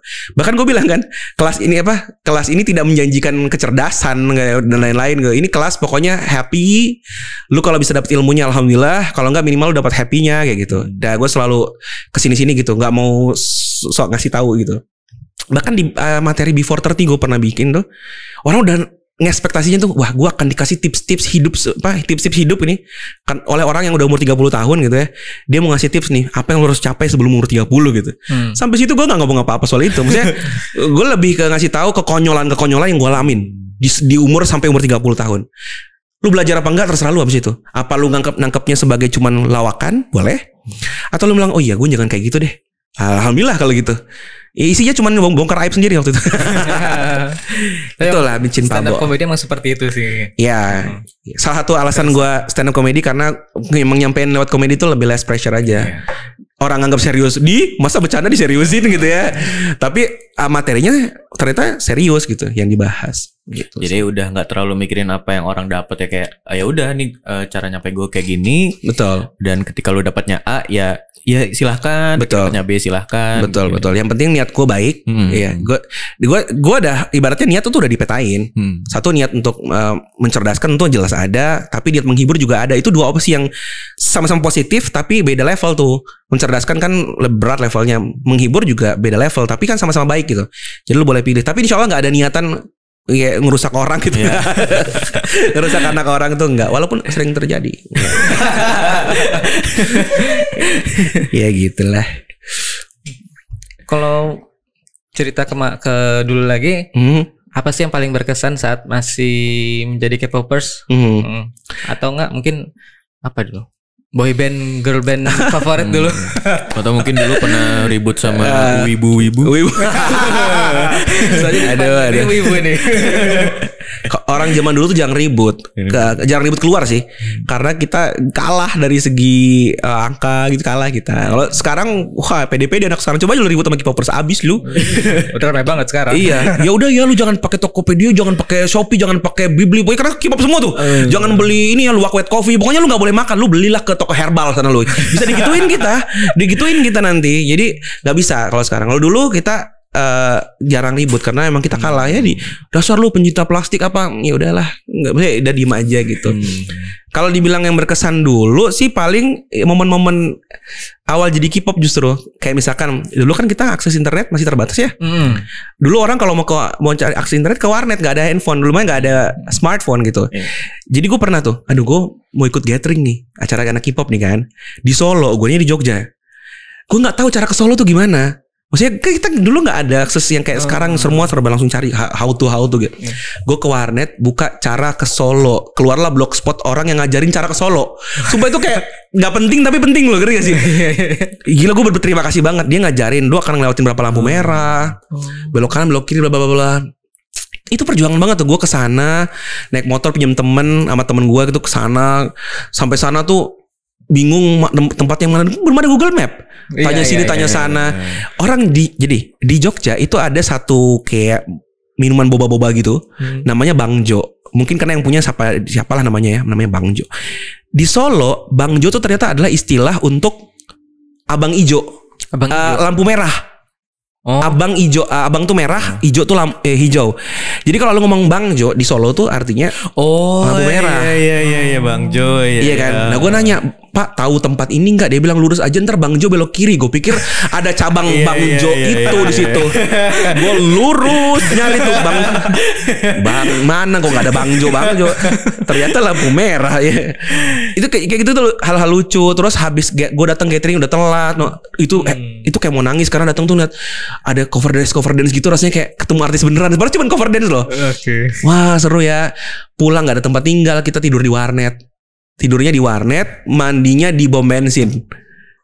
[SPEAKER 1] Bahkan gue bilang kan kelas ini apa? Kelas ini tidak menjanjikan kecerdasan dan lain-lain gitu. Ini kelas pokoknya happy. Lu kalau bisa dapat ilmunya alhamdulillah, kalau enggak minimal lu dapat happy-nya kayak gitu. Dah gue selalu kesini sini gitu, nggak mau sok ngasih tahu gitu. Bahkan di uh, materi before 30 gue pernah bikin tuh. Orang udah ngespektasinya tuh wah gue akan dikasih tips-tips hidup apa tips-tips hidup ini kan oleh orang yang udah umur 30 tahun gitu ya dia mau ngasih tips nih apa yang lo harus capai sebelum umur 30 gitu hmm. sampai situ gue nggak ngomong apa-apa soal itu maksudnya [LAUGHS] gue lebih ke ngasih tahu kekonyolan kekonyolan yang gue alamin di, di umur sampai umur 30 tahun lu belajar apa enggak terserah lu abis itu apa lu nangkep nangkepnya sebagai cuman lawakan boleh atau lu bilang oh iya gue jangan kayak gitu deh alhamdulillah kalau gitu Ya, isinya cuma bongkar aib sendiri waktu itu.
[SPEAKER 2] [LAUGHS] Itulah bincin stand pablo. Stand up comedy emang seperti itu sih.
[SPEAKER 1] Iya. hmm. salah satu alasan gue stand up comedy karena emang nyampein lewat komedi itu lebih less pressure aja. Yeah. Orang anggap serius di masa bercanda diseriusin gitu ya. Tapi ah, materinya ternyata serius gitu yang dibahas
[SPEAKER 3] gitu. Jadi sih. udah nggak terlalu mikirin apa yang orang dapat ya kayak ah, ya udah nih eh, cara nyampe gue kayak gini. Betul. Dan ketika lu dapatnya A ya ya silahkan. Betul. Dapatnya B silahkan. Betul gitu. betul. Yang penting niat gue
[SPEAKER 1] baik. Hmm. gue gue gue udah ibaratnya niat tuh udah dipetain. Hmm. Satu niat untuk uh, mencerdaskan tuh jelas ada, tapi niat menghibur juga ada. Itu dua opsi yang sama-sama positif tapi beda level tuh. Mencerdaskan kan berat levelnya, menghibur juga beda level tapi kan sama-sama baik gitu. Jadi lu boleh pilih tapi insya Allah nggak ada niatan ya, ngerusak orang gitu yeah. [LAUGHS] ngerusak anak orang tuh nggak walaupun sering terjadi [LAUGHS] ya gitulah
[SPEAKER 2] kalau cerita ke ke dulu lagi hmm. apa sih yang paling berkesan saat masih menjadi K-popers hmm. hmm. atau enggak mungkin apa dulu boy band girl band [LAUGHS] favorit dulu hmm. atau mungkin dulu pernah ribut sama [LAUGHS] ah. wibu wibu [LAUGHS] wibu
[SPEAKER 3] soalnya ada ada wibu nih orang
[SPEAKER 1] zaman dulu tuh jangan ribut jangan iya. jarang ribut keluar sih hmm. karena kita kalah dari segi uh, angka gitu kalah kita kalau sekarang wah PDP di anak sekarang coba aja lu ribut sama K-popers abis lu
[SPEAKER 2] udah ramai banget sekarang iya
[SPEAKER 1] ya udah ya lu jangan pakai Tokopedia jangan pakai Shopee jangan pakai Bibli boy karena K-pop semua tuh eh. jangan beli ini ya lu wet coffee pokoknya lu nggak boleh makan lu belilah ke toko herbal sana lu. Bisa
[SPEAKER 2] digituin kita,
[SPEAKER 1] digituin kita nanti. Jadi nggak bisa kalau sekarang. Kalau dulu kita Uh, jarang ribut karena emang kita kalah ya di dasar lu pencinta plastik apa ya udahlah nggak boleh udah diem aja gitu hmm. Kalau dibilang yang berkesan dulu sih paling eh, momen-momen awal jadi K-pop justru kayak misalkan dulu kan kita akses internet masih terbatas ya. Mm. Dulu orang kalau mau ke mau cari akses internet ke warnet nggak ada handphone, dulu mah nggak ada smartphone gitu. Mm. Jadi gue pernah tuh, aduh gue mau ikut gathering nih acara anak K-pop nih kan di Solo, gue di Jogja. Gue nggak tahu cara ke Solo tuh gimana. Maksudnya kan kita dulu nggak ada akses yang kayak hmm. sekarang semua serba langsung cari how to how to gitu. Yeah. Gue ke warnet buka cara ke Solo, keluarlah blogspot orang yang ngajarin cara ke Solo. Sumpah itu kayak [LAUGHS] nggak penting tapi penting loh, ngerti gak sih? Iya, iya, iya. Gila gue berterima kasih banget dia ngajarin lu akan ngelewatin berapa lampu hmm. merah, hmm. belok kanan belok kiri bla bla bla itu perjuangan banget tuh gue kesana naik motor pinjam temen sama temen gue gitu kesana sampai sana tuh bingung tempat yang mana belum ada Google Map iya, tanya iya, sini iya, tanya iya, sana iya. orang di jadi di Jogja itu ada satu kayak minuman boba-boba gitu hmm. namanya Jo mungkin karena yang punya siapa siapalah namanya ya namanya Bang Jo di Solo Bang Jo tuh ternyata adalah istilah untuk abang ijo abang uh, lampu merah Oh. Abang ijo, uh, abang tuh merah, oh. ijo tuh lampu eh, hijau. Jadi kalau lu ngomong Bang Jo di Solo tuh artinya oh lampu iya, merah. Iya
[SPEAKER 3] iya iya Bang Jo. Iya, iya kan. Nah gue nanya Pak tahu tempat
[SPEAKER 1] ini nggak? Dia bilang lurus aja ntar Bang Jo belok kiri. Gue pikir ada cabang [LAUGHS] yeah, Bang iya, Jo yeah, iya, itu yeah, di iya. situ. Yeah. gue lurus nyari tuh Bang. Bang mana gue nggak ada Bang Jo Bang Jo? Ternyata lampu merah ya. Itu kayak, kayak gitu tuh hal-hal lucu. Terus habis gue datang catering udah telat. No, itu eh, hmm. eh, itu kayak mau nangis karena datang tuh ada cover dance cover dance gitu rasanya kayak ketemu artis beneran. Sebenarnya cuma cover dance loh.
[SPEAKER 2] Okay.
[SPEAKER 1] Wah seru ya. Pulang nggak ada tempat tinggal kita tidur di warnet tidurnya di warnet, mandinya di bom bensin.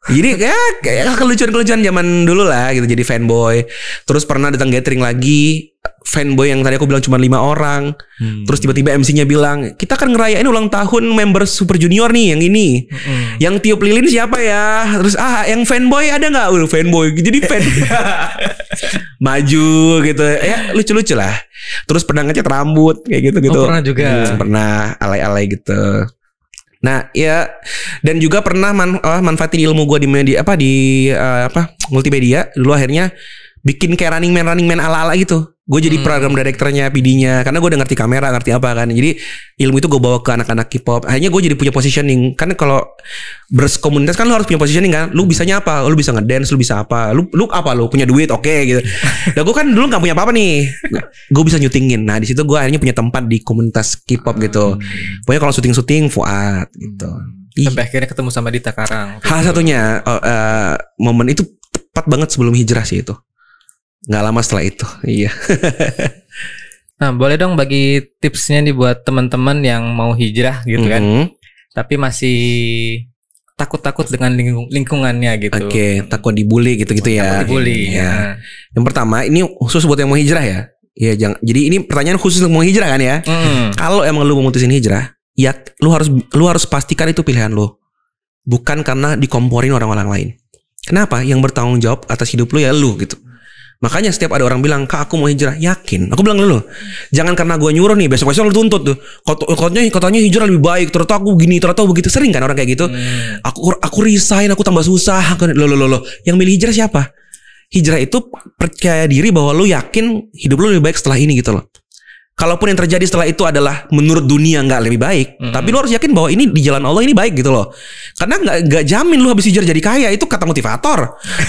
[SPEAKER 1] Jadi ya kayak kelucuan-kelucuan zaman dulu lah gitu jadi fanboy. Terus pernah datang gathering lagi fanboy yang tadi aku bilang cuma lima orang. Hmm. Terus tiba-tiba MC-nya bilang, "Kita akan ngerayain ulang tahun member Super Junior nih yang ini." Hmm. Yang tiup lilin siapa ya? Terus ah yang fanboy ada nggak? Udah fanboy. Jadi fan [LAUGHS] maju gitu. Ya lucu-lucu lah. Terus pernah ngecat rambut kayak gitu-gitu. Oh, pernah
[SPEAKER 3] juga. Hmm, pernah
[SPEAKER 1] alay-alay gitu. Nah, ya dan juga pernah man, uh, manfaatin ilmu gue di media apa di uh, apa multimedia dulu akhirnya bikin kayak running man running man ala ala gitu gue jadi hmm. program direkturnya PD-nya karena gue udah ngerti kamera ngerti apa kan jadi ilmu itu gue bawa ke anak-anak K-pop akhirnya gue jadi punya positioning karena kalau berkomunitas kan lo harus punya positioning kan lu bisanya apa lu bisa ngedance lu bisa apa lu lu apa lu punya duit oke okay, gitu nah [LAUGHS] gue kan dulu nggak punya apa-apa nih gue bisa nyutingin nah di situ gue akhirnya punya tempat di komunitas K-pop gitu hmm. pokoknya kalau syuting-syuting Fuad
[SPEAKER 2] gitu hmm. sampai akhirnya ketemu sama Dita Karang
[SPEAKER 1] hal satunya uh, uh, momen itu tepat banget sebelum hijrah sih itu nggak lama setelah itu [LAUGHS] iya
[SPEAKER 2] nah boleh dong bagi tipsnya nih buat teman-teman yang mau hijrah gitu kan mm -hmm. tapi masih takut-takut dengan lingkung lingkungannya gitu oke
[SPEAKER 1] okay, takut dibully gitu-gitu ya takut dibully ya. ya yang pertama ini khusus buat yang mau hijrah ya ya jangan jadi ini pertanyaan khusus untuk mau hijrah kan ya mm. kalau emang lu memutusin hijrah ya lu harus lu harus pastikan itu pilihan lu bukan karena dikomporin orang-orang lain kenapa yang bertanggung jawab atas hidup lu ya lu gitu Makanya setiap ada orang bilang, kak aku mau hijrah, yakin. Aku bilang dulu, jangan karena gue nyuruh nih, besok-besok lo tuntut tuh. kotonya kotonya hijrah lebih baik, ternyata aku gini, ternyata begitu. Sering kan orang kayak gitu. Hmm. Aku aku resign, aku tambah susah. Lo, lo, lo, lo. Yang milih hijrah siapa? Hijrah itu percaya diri bahwa lo yakin hidup lo lebih baik setelah ini gitu loh. Kalaupun yang terjadi setelah itu adalah menurut dunia nggak lebih baik, hmm. tapi lu harus yakin bahwa ini di jalan Allah ini baik gitu loh. Karena nggak nggak jamin lu habis hijrah jadi kaya itu kata motivator.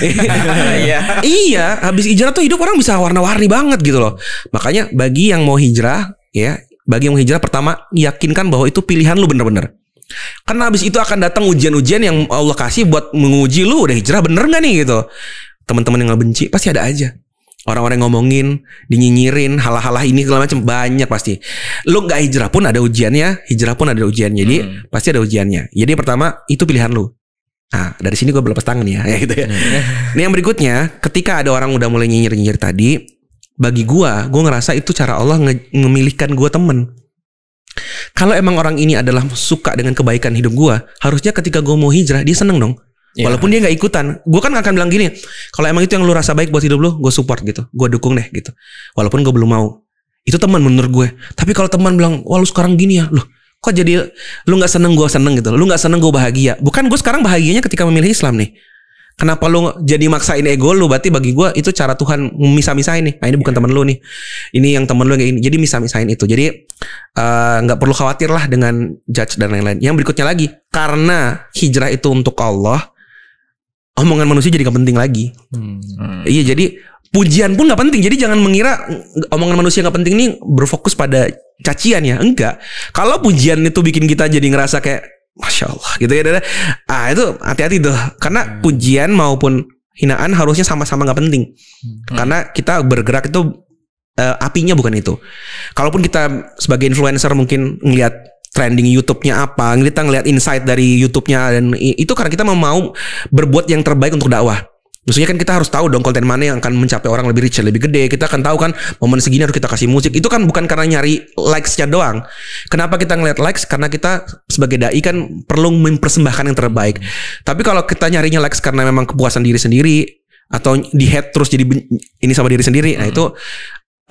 [SPEAKER 2] [LAUGHS] Iya.
[SPEAKER 1] iya. habis hijrah tuh hidup orang bisa warna-warni banget gitu loh. Makanya bagi yang mau hijrah ya, bagi yang mau hijrah pertama yakinkan bahwa itu pilihan lu bener-bener. Karena habis itu akan datang ujian-ujian yang Allah kasih buat menguji lu udah hijrah bener nggak nih gitu. Teman-teman yang nggak benci pasti ada aja. Orang-orang ngomongin, dinyinyirin, hal-hal ini segala macam banyak pasti. Lu gak hijrah pun ada ujiannya, hijrah pun ada ujiannya. Jadi hmm. pasti ada ujiannya. Jadi pertama itu pilihan lu. Nah, dari sini gue berlepas tangan ya, [LAUGHS] ya gitu ya. Hmm. Nah, yang berikutnya, ketika ada orang udah mulai nyinyir-nyinyir tadi, bagi gue, gue ngerasa itu cara Allah nge ngemilihkan gue temen. Kalau emang orang ini adalah suka dengan kebaikan hidup gue, harusnya ketika gue mau hijrah, dia seneng dong Yeah. Walaupun dia nggak ikutan, gue kan akan bilang gini, kalau emang itu yang lu rasa baik buat hidup lu, gue support gitu, gue dukung deh gitu. Walaupun gue belum mau, itu teman menurut gue. Tapi kalau teman bilang, wah lu sekarang gini ya, loh kok jadi lu nggak seneng gue seneng gitu, lu nggak seneng gue bahagia. Bukan gue sekarang bahagianya ketika memilih Islam nih. Kenapa lu jadi maksain ego lu? Berarti bagi gue itu cara Tuhan misa-misain nih. Nah ini bukan yeah. temen lu nih. Ini yang teman lu yang kayak Jadi misah misain itu. Jadi eh, nggak uh, perlu khawatir lah dengan judge dan lain-lain. Yang berikutnya lagi, karena hijrah itu untuk Allah, omongan manusia jadi gak penting lagi. Hmm. Iya jadi pujian pun gak penting. Jadi jangan mengira omongan manusia gak penting ini berfokus pada cacian ya. Enggak. Kalau pujian itu bikin kita jadi ngerasa kayak masya Allah gitu ya. Ah itu hati-hati tuh. Karena hmm. pujian maupun hinaan harusnya sama-sama gak penting. Hmm. Karena kita bergerak itu uh, apinya bukan itu. Kalaupun kita sebagai influencer mungkin ngelihat trending YouTube-nya apa, kita ngelihat insight dari YouTube-nya dan itu karena kita mau berbuat yang terbaik untuk dakwah. Maksudnya kan kita harus tahu dong konten mana yang akan mencapai orang lebih rich, lebih gede. Kita akan tahu kan momen segini harus kita kasih musik. Itu kan bukan karena nyari likes-nya doang. Kenapa kita ngeliat likes? Karena kita sebagai dai kan perlu mempersembahkan yang terbaik. Tapi kalau kita nyarinya likes karena memang kepuasan diri sendiri atau di head terus jadi ini sama diri sendiri, nah hmm. nah itu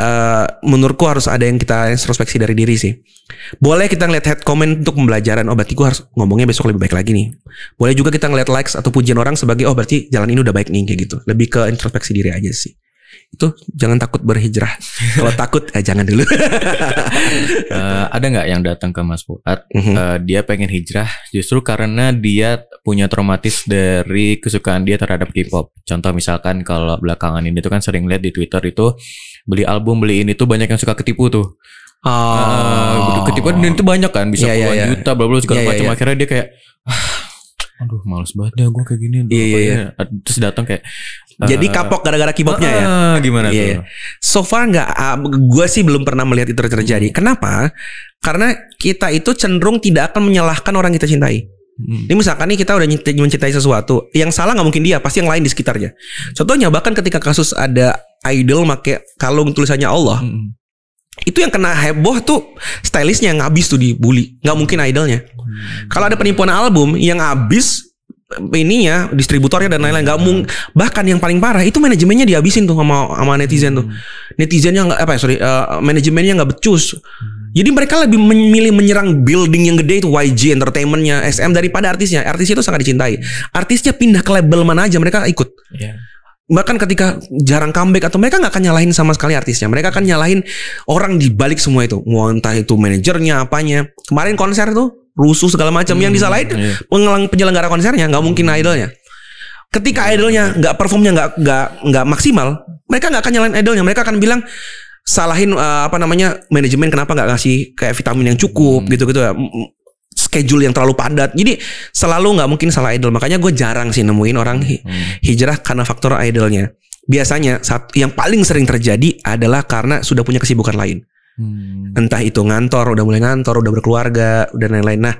[SPEAKER 1] Eh, menurutku harus ada yang kita introspeksi dari diri sih. Boleh kita ngeliat head comment untuk pembelajaran. Oh berarti gue harus ngomongnya besok lebih baik lagi nih. Boleh juga kita ngeliat likes atau pujian orang sebagai oh berarti jalan ini udah baik nih kayak gitu. Lebih ke introspeksi diri aja sih. Itu jangan takut berhijrah.
[SPEAKER 3] [LAUGHS] Kalau takut eh, jangan dulu. uh, [LAUGHS] ada nggak yang datang ke Mas Fuad? uh, dia pengen hijrah justru karena dia punya traumatis dari kesukaan dia terhadap K-pop. Contoh misalkan kalau belakangan ini tuh kan sering lihat di Twitter itu beli album beli ini tuh banyak yang suka ketipu tuh Oh. Uh, ketipuan dan itu banyak kan bisa yeah, iya, puluhan yeah, yeah. juta bla segala yeah, iya, macam yeah, yeah. akhirnya dia kayak ah, aduh males banget ya gue kayak gini yeah, yeah, yeah. terus datang kayak uh, jadi ah, kapok gara-gara keyboardnya uh, ya gimana
[SPEAKER 1] yeah. tuh iya. so far nggak uh, gue sih belum pernah melihat itu terjadi hmm. kenapa karena kita itu cenderung tidak akan menyalahkan orang kita cintai Hmm. Ini misalkan nih kita udah mencintai sesuatu, yang salah nggak mungkin dia, pasti yang lain di sekitarnya. Hmm. Contohnya bahkan ketika kasus ada idol make kalung tulisannya Allah. Hmm. Itu yang kena heboh tuh stylistnya yang habis tuh dibully. Nggak mungkin idolnya. Hmm. Kalau ada penipuan album yang habis eh, ininya distributornya dan lain-lain nggak mungkin bahkan yang paling parah itu manajemennya dihabisin tuh sama sama netizen tuh hmm. netizennya nggak apa ya sorry uh, manajemennya nggak becus hmm. jadi mereka lebih memilih menyerang building yang gede itu YG Entertainmentnya SM daripada artisnya. Artisnya itu sangat dicintai. Artisnya pindah ke label mana aja mereka ikut. Yeah bahkan ketika jarang comeback atau mereka nggak akan nyalahin sama sekali artisnya mereka akan nyalahin orang di balik semua itu mau entah itu manajernya apanya kemarin konser tuh rusuh segala macam hmm, yang disalahin iya. penyelenggara konsernya nggak mungkin hmm. idolnya ketika idolnya nggak performnya nggak nggak nggak maksimal mereka nggak akan nyalahin idolnya mereka akan bilang salahin uh, apa namanya manajemen kenapa nggak ngasih kayak vitamin yang cukup hmm. gitu gitu ya schedule yang terlalu padat. Jadi selalu nggak mungkin salah idol. Makanya gue jarang sih nemuin orang hmm. hijrah karena faktor idolnya. Biasanya saat, yang paling sering terjadi adalah karena sudah punya kesibukan lain. Hmm. Entah itu ngantor, udah mulai ngantor, udah berkeluarga, udah lain-lain. Nah,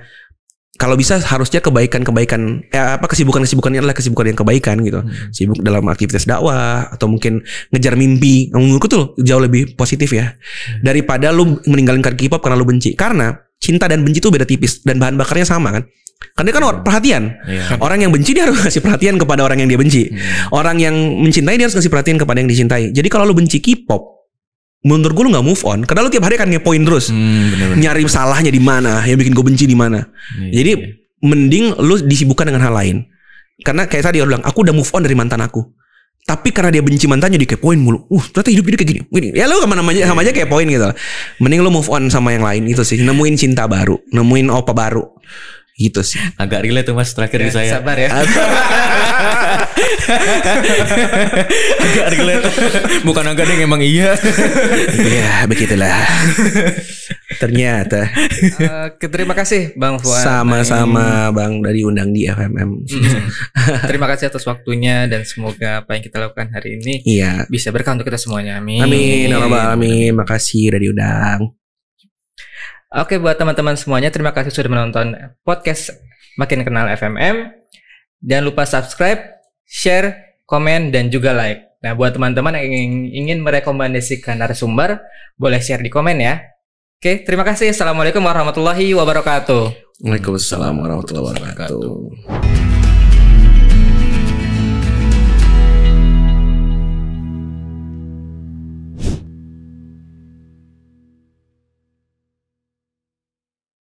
[SPEAKER 1] kalau bisa harusnya kebaikan-kebaikan eh, apa kesibukan-kesibukannya adalah kesibukan yang kebaikan gitu. Hmm. Sibuk dalam aktivitas dakwah atau mungkin ngejar mimpi. Menurutku tuh jauh lebih positif ya. Hmm. Daripada lu meninggalkan kaki hip karena lu benci. Karena cinta dan benci itu beda tipis dan bahan bakarnya sama kan karena kan hmm. perhatian yeah. orang yang benci dia harus ngasih perhatian kepada orang yang dia benci hmm. orang yang mencintai dia harus ngasih perhatian kepada yang dicintai jadi kalau lu benci K-pop menurut gue lu nggak move on karena lu tiap hari kan ngepoin terus hmm, bener -bener. nyari salahnya di mana yang bikin gue benci di mana yeah, jadi iya. mending lu disibukkan dengan hal lain karena kayak tadi orang bilang aku udah move on dari mantan aku tapi karena dia benci mantannya dia kepoin mulu. Uh, ternyata hidup hidup kayak gini. Gini. Ya lu sama namanya sama aja poin gitu. Mending lu move on sama yang lain itu sih. Nemuin cinta baru, nemuin opa baru gitu sih
[SPEAKER 3] agak relate tuh mas terakhir ya, di saya sabar ya
[SPEAKER 2] [LAUGHS] agak relate bukan agak deh emang iya
[SPEAKER 1] iya begitulah ternyata
[SPEAKER 2] uh, eh, terima kasih bang Fuad sama-sama
[SPEAKER 1] nah, bang dari undang di FMM
[SPEAKER 2] terima kasih atas waktunya dan semoga apa yang kita lakukan hari ini iya. bisa berkah untuk kita semuanya amin amin, ya Allah, amin.
[SPEAKER 1] makasih dari undang
[SPEAKER 2] Oke buat teman-teman semuanya terima kasih sudah menonton podcast Makin Kenal FMM. Jangan lupa subscribe, share, komen dan juga like. Nah buat teman-teman yang ingin merekomendasikan narasumber boleh share di komen ya. Oke terima kasih. Assalamualaikum warahmatullahi wabarakatuh.
[SPEAKER 1] Waalaikumsalam warahmatullahi wabarakatuh.